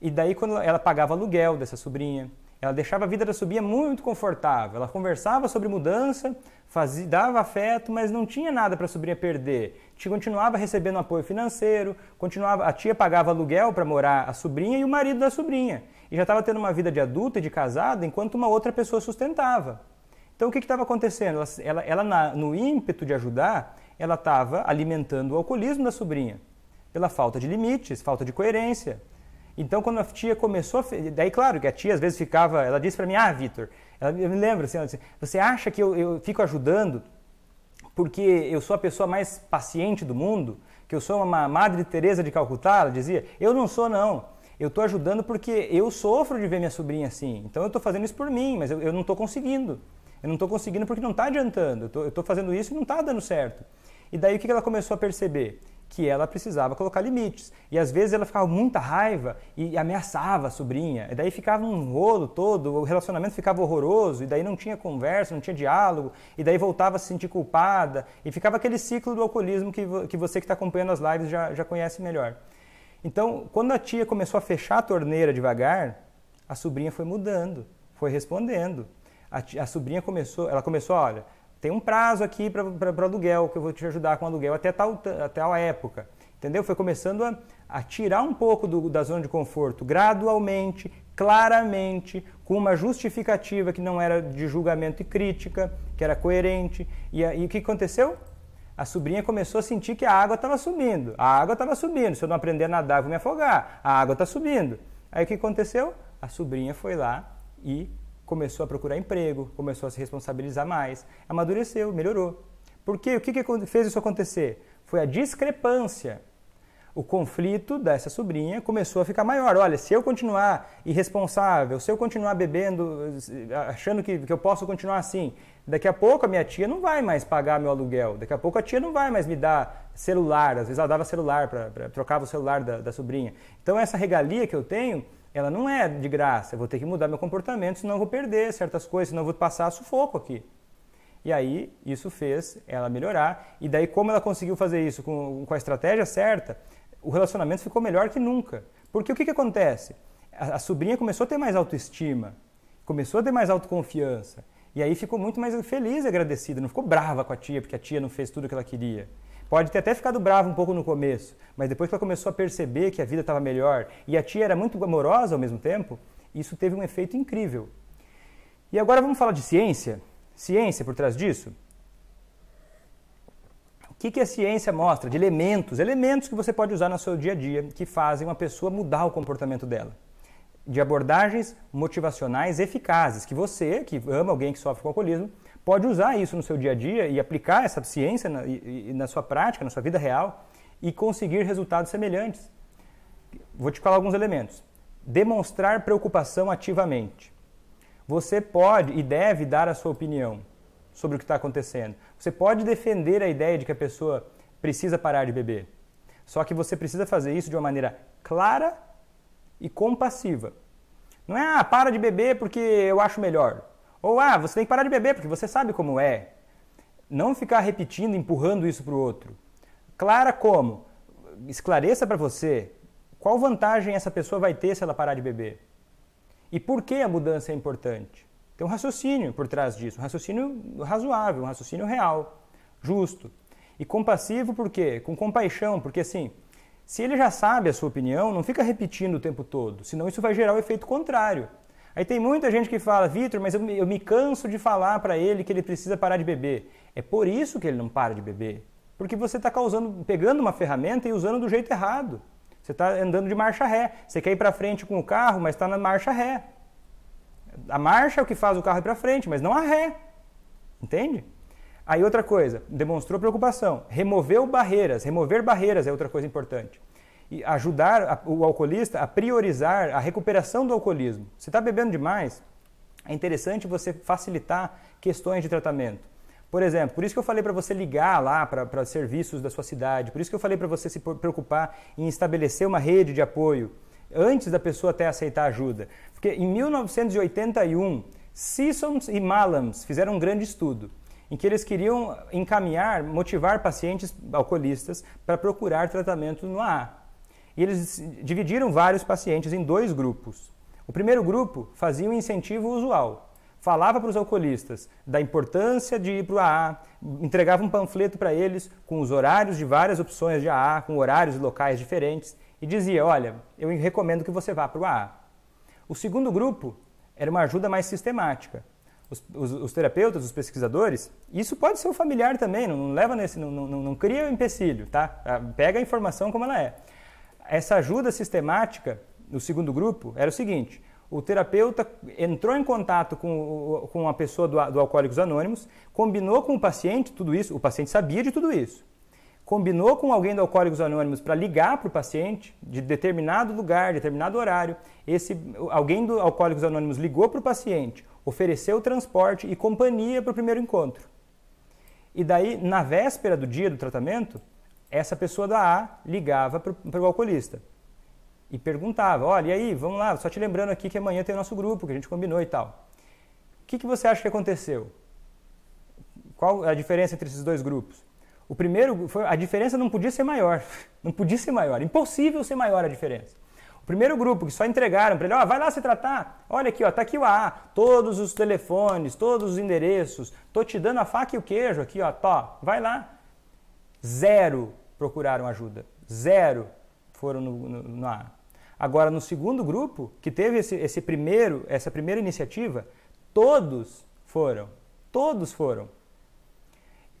A: E daí, quando ela pagava aluguel dessa sobrinha, ela deixava a vida da sobrinha muito confortável. Ela conversava sobre mudança, fazia, dava afeto, mas não tinha nada para a sobrinha perder. Tia continuava recebendo apoio financeiro, continuava, a tia pagava aluguel para morar a sobrinha e o marido da sobrinha. E já estava tendo uma vida de adulta e de casada enquanto uma outra pessoa sustentava. Então o que estava acontecendo? Ela, ela, ela na, no ímpeto de ajudar, ela estava alimentando o alcoolismo da sobrinha, pela falta de limites, falta de coerência. Então, quando a tia começou, a... daí claro que a tia às vezes ficava, ela disse para mim, ah, Vitor, ela me lembra assim, ela disse, você acha que eu, eu fico ajudando porque eu sou a pessoa mais paciente do mundo, que eu sou uma Madre Teresa de Calcutá, ela dizia, eu não sou não. Eu estou ajudando porque eu sofro de ver minha sobrinha assim. Então eu estou fazendo isso por mim, mas eu, eu não estou conseguindo. Eu não estou conseguindo porque não está adiantando. Eu estou fazendo isso e não está dando certo. E daí o que ela começou a perceber? Que ela precisava colocar limites. E às vezes ela ficava muita raiva e ameaçava a sobrinha. E daí ficava um rolo todo, o relacionamento ficava horroroso, e daí não tinha conversa, não tinha diálogo, e daí voltava a se sentir culpada, e ficava aquele ciclo do alcoolismo que, que você que está acompanhando as lives já, já conhece melhor. Então, quando a tia começou a fechar a torneira devagar, a sobrinha foi mudando, foi respondendo, a, a sobrinha começou, ela começou, olha, tem um prazo aqui para aluguel, que eu vou te ajudar com aluguel até tal, até tal época. Entendeu? Foi começando a, a tirar um pouco do, da zona de conforto, gradualmente, claramente, com uma justificativa que não era de julgamento e crítica, que era coerente. E, e o que aconteceu? A sobrinha começou a sentir que a água estava subindo. A água estava subindo. Se eu não aprender a nadar, eu vou me afogar. A água está subindo. Aí o que aconteceu? A sobrinha foi lá e começou a procurar emprego, começou a se responsabilizar mais, amadureceu, melhorou. Porque o que, que fez isso acontecer? Foi a discrepância. O conflito dessa sobrinha começou a ficar maior. Olha, se eu continuar irresponsável, se eu continuar bebendo, achando que, que eu posso continuar assim, daqui a pouco a minha tia não vai mais pagar meu aluguel, daqui a pouco a tia não vai mais me dar celular. Às vezes ela dava celular, pra, pra trocava o celular da, da sobrinha. Então essa regalia que eu tenho ela não é de graça. Eu vou ter que mudar meu comportamento, senão eu vou perder certas coisas, senão eu vou passar sufoco aqui. E aí, isso fez ela melhorar. E daí, como ela conseguiu fazer isso com, com a estratégia certa, o relacionamento ficou melhor que nunca. Porque o que, que acontece? A, a sobrinha começou a ter mais autoestima, começou a ter mais autoconfiança. E aí ficou muito mais feliz e agradecida, não ficou brava com a tia porque a tia não fez tudo o que ela queria. Pode ter até ficado bravo um pouco no começo, mas depois que ela começou a perceber que a vida estava melhor e a tia era muito amorosa ao mesmo tempo, isso teve um efeito incrível. E agora vamos falar de ciência? Ciência por trás disso? O que, que a ciência mostra de elementos? Elementos que você pode usar no seu dia a dia que fazem uma pessoa mudar o comportamento dela. De abordagens motivacionais eficazes que você, que ama alguém que sofre com alcoolismo, pode usar isso no seu dia a dia e aplicar essa ciência na, e, e na sua prática, na sua vida real e conseguir resultados semelhantes. Vou te falar alguns elementos. Demonstrar preocupação ativamente. Você pode e deve dar a sua opinião sobre o que está acontecendo. Você pode defender a ideia de que a pessoa precisa parar de beber. Só que você precisa fazer isso de uma maneira clara e compassiva. Não é, ah, para de beber porque eu acho melhor. Ou, ah, você tem que parar de beber porque você sabe como é. Não ficar repetindo, empurrando isso para o outro. Clara como? Esclareça para você qual vantagem essa pessoa vai ter se ela parar de beber. E por que a mudança é importante. Tem um raciocínio por trás disso, um raciocínio razoável, um raciocínio real, justo. E compassivo por quê? Com compaixão, porque assim, se ele já sabe a sua opinião, não fica repetindo o tempo todo, senão isso vai gerar o efeito contrário. Aí tem muita gente que fala, Vitor, mas eu, eu me canso de falar para ele que ele precisa parar de beber. É por isso que ele não para de beber. Porque você está causando, pegando uma ferramenta e usando do jeito errado. Você está andando de marcha ré. Você quer ir para frente com o carro, mas está na marcha ré. A marcha é o que faz o carro ir para frente, mas não a ré. Entende? Aí outra coisa, demonstrou preocupação. Removeu barreiras. Remover barreiras é outra coisa importante ajudar o alcoolista a priorizar a recuperação do alcoolismo. Se está bebendo demais, é interessante você facilitar questões de tratamento. Por exemplo, por isso que eu falei para você ligar lá para serviços da sua cidade, por isso que eu falei para você se preocupar em estabelecer uma rede de apoio antes da pessoa até aceitar ajuda. Porque em 1981, Sissons e Malams fizeram um grande estudo em que eles queriam encaminhar, motivar pacientes alcoolistas para procurar tratamento no AA. E eles dividiram vários pacientes em dois grupos. O primeiro grupo fazia um incentivo usual. Falava para os alcoolistas da importância de ir para o AA, entregava um panfleto para eles com os horários de várias opções de AA, com horários e locais diferentes, e dizia: Olha, eu recomendo que você vá para o AA. O segundo grupo era uma ajuda mais sistemática. Os, os, os, terapeutas, os pesquisadores, isso pode ser o familiar também, não, não leva nesse, não, não, não cria um empecilho, tá? Ah, pega a informação como ela é. Essa ajuda sistemática, no segundo grupo, era o seguinte: o terapeuta entrou em contato com, com a pessoa do, do Alcoólicos Anônimos, combinou com o paciente tudo isso, o paciente sabia de tudo isso. Combinou com alguém do Alcoólicos Anônimos para ligar para o paciente de determinado lugar, determinado horário. Esse alguém do Alcoólicos Anônimos ligou para o paciente, ofereceu transporte e companhia para o primeiro encontro. E daí, na véspera do dia do tratamento, essa pessoa da A ligava para o alcoolista e perguntava: olha, e aí, vamos lá, só te lembrando aqui que amanhã tem o nosso grupo, que a gente combinou e tal. O que, que você acha que aconteceu? Qual a diferença entre esses dois grupos? O primeiro, foi, a diferença não podia ser maior. Não podia ser maior. Impossível ser maior a diferença. O primeiro grupo que só entregaram para ele, ó, vai lá se tratar. Olha aqui, ó, tá aqui o A, todos os telefones, todos os endereços. Tô te dando a faca e o queijo aqui, ó, tó, vai lá. Zero procuraram ajuda. Zero foram no, no, no ar. Agora, no segundo grupo, que teve esse, esse primeiro, essa primeira iniciativa, todos foram. Todos foram.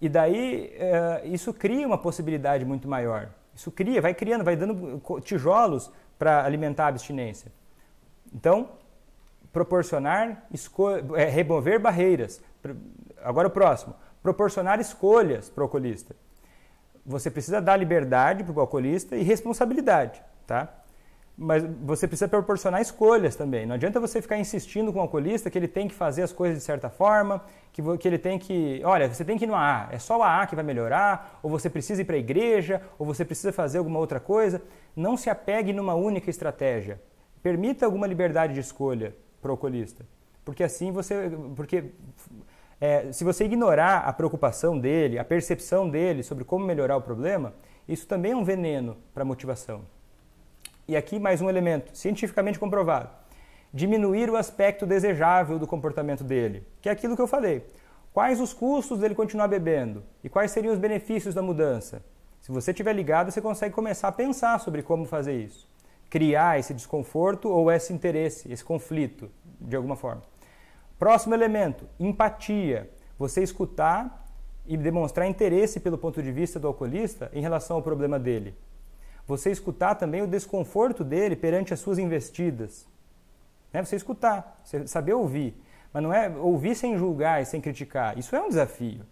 A: E daí eh, isso cria uma possibilidade muito maior. Isso cria, vai criando, vai dando tijolos para alimentar a abstinência. Então, proporcionar, eh, remover barreiras. Agora o próximo. Proporcionar escolhas para o alcoolista você precisa dar liberdade para o alcoolista e responsabilidade, tá? Mas você precisa proporcionar escolhas também. Não adianta você ficar insistindo com o alcoolista que ele tem que fazer as coisas de certa forma, que, que ele tem que. Olha, você tem que ir no AA, é só o AA que vai melhorar, ou você precisa ir para a igreja, ou você precisa fazer alguma outra coisa. Não se apegue numa única estratégia. Permita alguma liberdade de escolha para o alcoolista. Porque assim você. Porque é, se você ignorar a preocupação dele, a percepção dele sobre como melhorar o problema, isso também é um veneno para a motivação. E aqui mais um elemento cientificamente comprovado: diminuir o aspecto desejável do comportamento dele, que é aquilo que eu falei. Quais os custos dele continuar bebendo e quais seriam os benefícios da mudança? Se você tiver ligado, você consegue começar a pensar sobre como fazer isso, criar esse desconforto ou esse interesse, esse conflito, de alguma forma. Próximo elemento: empatia. Você escutar e demonstrar interesse pelo ponto de vista do alcoolista em relação ao problema dele. Você escutar também o desconforto dele perante as suas investidas. Né? Você escutar, você saber ouvir. Mas não é ouvir sem julgar e sem criticar. Isso é um desafio.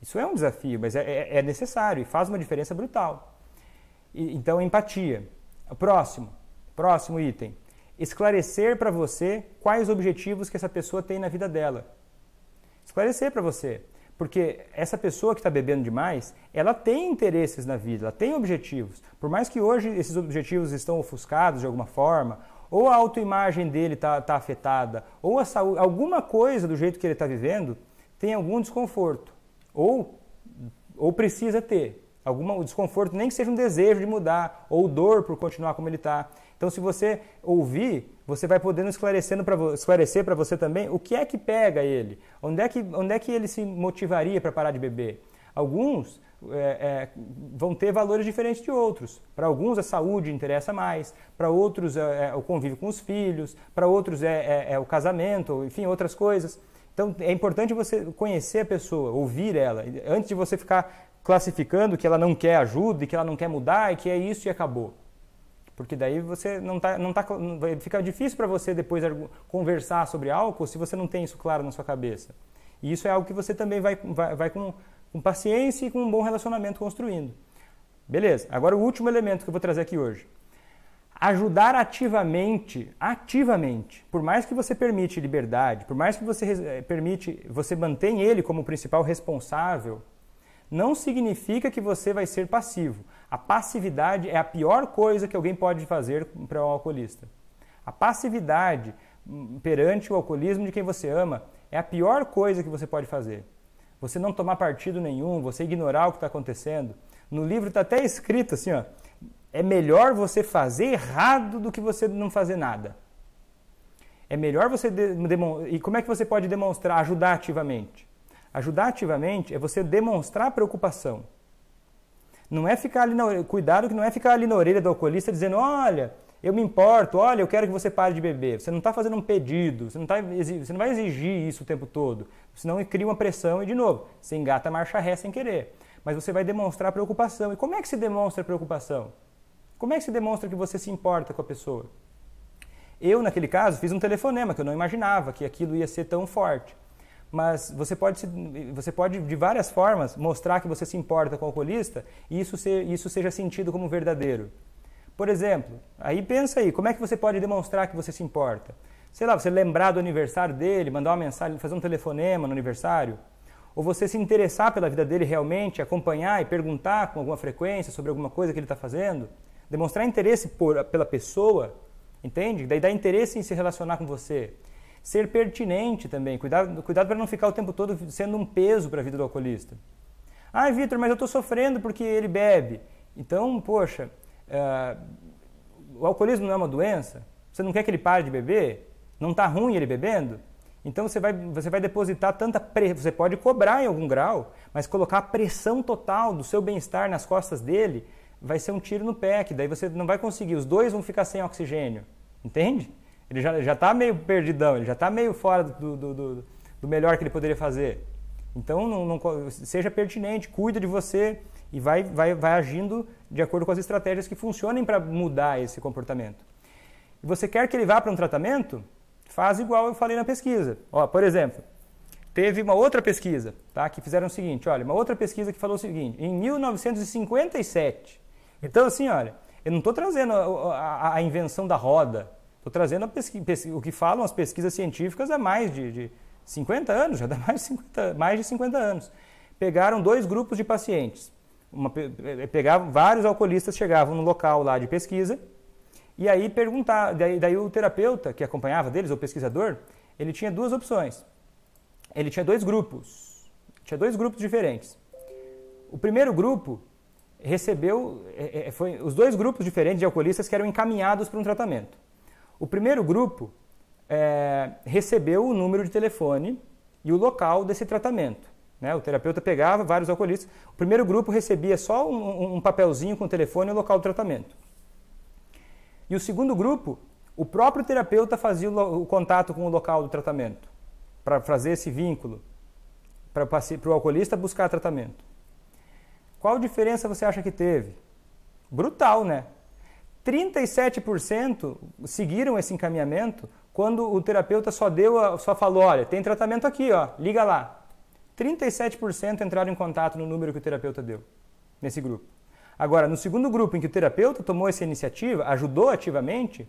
A: Isso é um desafio, mas é, é, é necessário e faz uma diferença brutal. E, então, empatia. Próximo. Próximo item esclarecer para você quais objetivos que essa pessoa tem na vida dela. Esclarecer para você, porque essa pessoa que está bebendo demais, ela tem interesses na vida, ela tem objetivos. Por mais que hoje esses objetivos estão ofuscados de alguma forma, ou a autoimagem dele está tá afetada, ou a saúde, alguma coisa do jeito que ele está vivendo tem algum desconforto, ou, ou precisa ter algum desconforto, nem que seja um desejo de mudar, ou dor por continuar como ele está. Então, se você ouvir, você vai podendo esclarecendo pra, esclarecer para você também o que é que pega ele, onde é que, onde é que ele se motivaria para parar de beber. Alguns é, é, vão ter valores diferentes de outros. Para alguns, a saúde interessa mais, para outros, é, é, o convívio com os filhos, para outros, é, é, é, o casamento, enfim, outras coisas. Então, é importante você conhecer a pessoa, ouvir ela, antes de você ficar classificando que ela não quer ajuda e que ela não quer mudar e que é isso e acabou. Porque daí você não tá, não tá, fica difícil para você depois conversar sobre álcool se você não tem isso claro na sua cabeça. E isso é algo que você também vai, vai, vai com, com paciência e com um bom relacionamento construindo. Beleza, agora o último elemento que eu vou trazer aqui hoje. Ajudar ativamente, ativamente, por mais que você permite liberdade, por mais que você eh, permite, você mantém ele como principal responsável, não significa que você vai ser passivo. A passividade é a pior coisa que alguém pode fazer para um alcoolista. A passividade hum, perante o alcoolismo de quem você ama é a pior coisa que você pode fazer. Você não tomar partido nenhum, você ignorar o que está acontecendo. No livro está até escrito assim: ó, é melhor você fazer errado do que você não fazer nada. É melhor você. E como é que você pode demonstrar? Ajudar ativamente. Ajudar ativamente é você demonstrar preocupação. Não é ficar ali na orelha, cuidado que não é ficar ali na orelha do alcoolista dizendo, olha, eu me importo, olha, eu quero que você pare de beber. Você não está fazendo um pedido, você não, tá, você não vai exigir isso o tempo todo. Senão cria uma pressão e, de novo, você engata a marcha ré sem querer. Mas você vai demonstrar preocupação. E como é que se demonstra preocupação? Como é que se demonstra que você se importa com a pessoa? Eu, naquele caso, fiz um telefonema que eu não imaginava que aquilo ia ser tão forte mas você pode, você pode de várias formas mostrar que você se importa com o alcoolista e isso, ser, isso seja sentido como verdadeiro. Por exemplo, aí pensa aí, como é que você pode demonstrar que você se importa? Sei lá, você lembrar do aniversário dele, mandar uma mensagem, fazer um telefonema no aniversário, ou você se interessar pela vida dele realmente, acompanhar e perguntar com alguma frequência sobre alguma coisa que ele está fazendo, demonstrar interesse por, pela pessoa, entende? Daí dá interesse em se relacionar com você ser pertinente também. Cuidado, cuidado para não ficar o tempo todo sendo um peso para a vida do alcoolista. Ah, Vitor, mas eu estou sofrendo porque ele bebe. Então, poxa, uh, o alcoolismo não é uma doença? Você não quer que ele pare de beber? Não está ruim ele bebendo? Então você vai, você vai depositar tanta pressão, você pode cobrar em algum grau, mas colocar a pressão total do seu bem-estar nas costas dele vai ser um tiro no pé, que daí você não vai conseguir, os dois vão ficar sem oxigênio, entende? Ele já, já tá meio perdidão, ele já está meio fora do, do, do, do, melhor que ele poderia fazer. Então, não, não, seja pertinente, cuida de você e vai, vai, vai agindo de acordo com as estratégias que funcionem para mudar esse comportamento. E você quer que ele vá para um tratamento? Faz igual eu falei na pesquisa. Ó, por exemplo, teve uma outra pesquisa, tá? Que fizeram o seguinte, olha, uma outra pesquisa que falou o seguinte, em 1957. Então assim, olha, eu não estou trazendo a, a, a, invenção da roda, Estou trazendo o que falam as pesquisas científicas há mais de, de 50 anos, já dá mais de 50, mais de 50 anos. Pegaram dois grupos de pacientes. Uma, eh, pegavam, vários alcoolistas chegavam no local lá de pesquisa e aí perguntar, daí, daí o terapeuta que acompanhava deles, o pesquisador, ele tinha duas opções. Ele tinha dois grupos, tinha dois grupos diferentes. O primeiro grupo recebeu, eh, eh, foi os dois grupos diferentes de alcoolistas que eram encaminhados para um tratamento. O primeiro grupo é, recebeu o número de telefone e o local desse tratamento. Né? O terapeuta pegava vários alcoolistas. O primeiro grupo recebia só um, um papelzinho com o telefone e o local do tratamento. E o segundo grupo, o próprio terapeuta fazia o, o contato com o local do tratamento, para fazer esse vínculo, para o alcoolista buscar tratamento. Qual diferença você acha que teve? Brutal, né? 37% seguiram esse encaminhamento quando o terapeuta só deu, só falou, olha, tem tratamento aqui, ó, liga lá. 37% entraram em contato no número que o terapeuta deu nesse grupo. Agora, no segundo grupo em que o terapeuta tomou essa iniciativa, ajudou ativamente,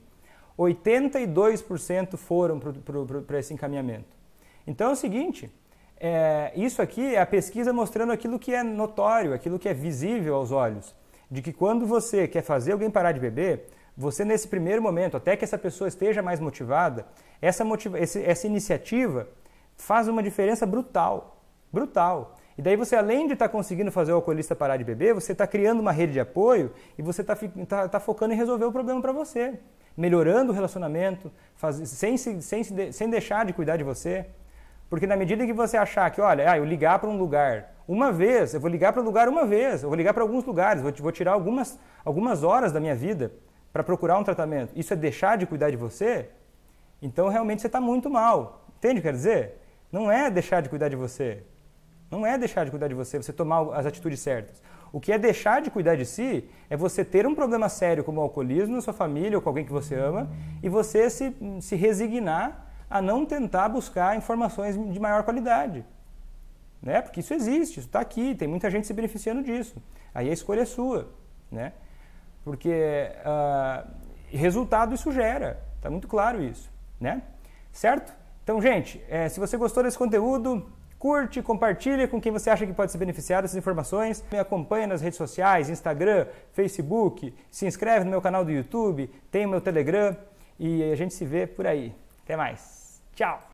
A: 82% foram para esse encaminhamento. Então é o seguinte, é, isso aqui é a pesquisa mostrando aquilo que é notório, aquilo que é visível aos olhos de que quando você quer fazer alguém parar de beber, você nesse primeiro momento, até que essa pessoa esteja mais motivada, essa, motiva esse, essa iniciativa faz uma diferença brutal, brutal. E daí você, além de estar tá conseguindo fazer o alcoolista parar de beber, você está criando uma rede de apoio e você está tá, tá focando em resolver o problema para você, melhorando o relacionamento, faz, sem, se, sem, se de, sem deixar de cuidar de você. Porque na medida que você achar que, olha, ah, eu ligar para um lugar uma vez, eu vou ligar para o lugar uma vez, eu vou ligar para alguns lugares, vou, vou tirar algumas, algumas horas da minha vida para procurar um tratamento. Isso é deixar de cuidar de você? Então realmente você está muito mal. Entende o que quer dizer? Não é deixar de cuidar de você. Não é deixar de cuidar de você, você tomar as atitudes certas. O que é deixar de cuidar de si é você ter um problema sério como o alcoolismo na sua família ou com alguém que você ama e você se, se resignar a não tentar buscar informações de maior qualidade né? Porque isso existe, isso está aqui, tem muita gente se beneficiando disso. Aí a escolha é sua, né? Porque uh, resultado isso gera, está muito claro isso, né? Certo? Então, gente, é, se você gostou desse conteúdo, curte, compartilha com quem você acha que pode se beneficiar dessas informações. Me acompanha nas redes sociais, Instagram, Facebook, se inscreve no meu canal do YouTube, tem o meu Telegram e a gente se vê por aí. Até mais. Tchau!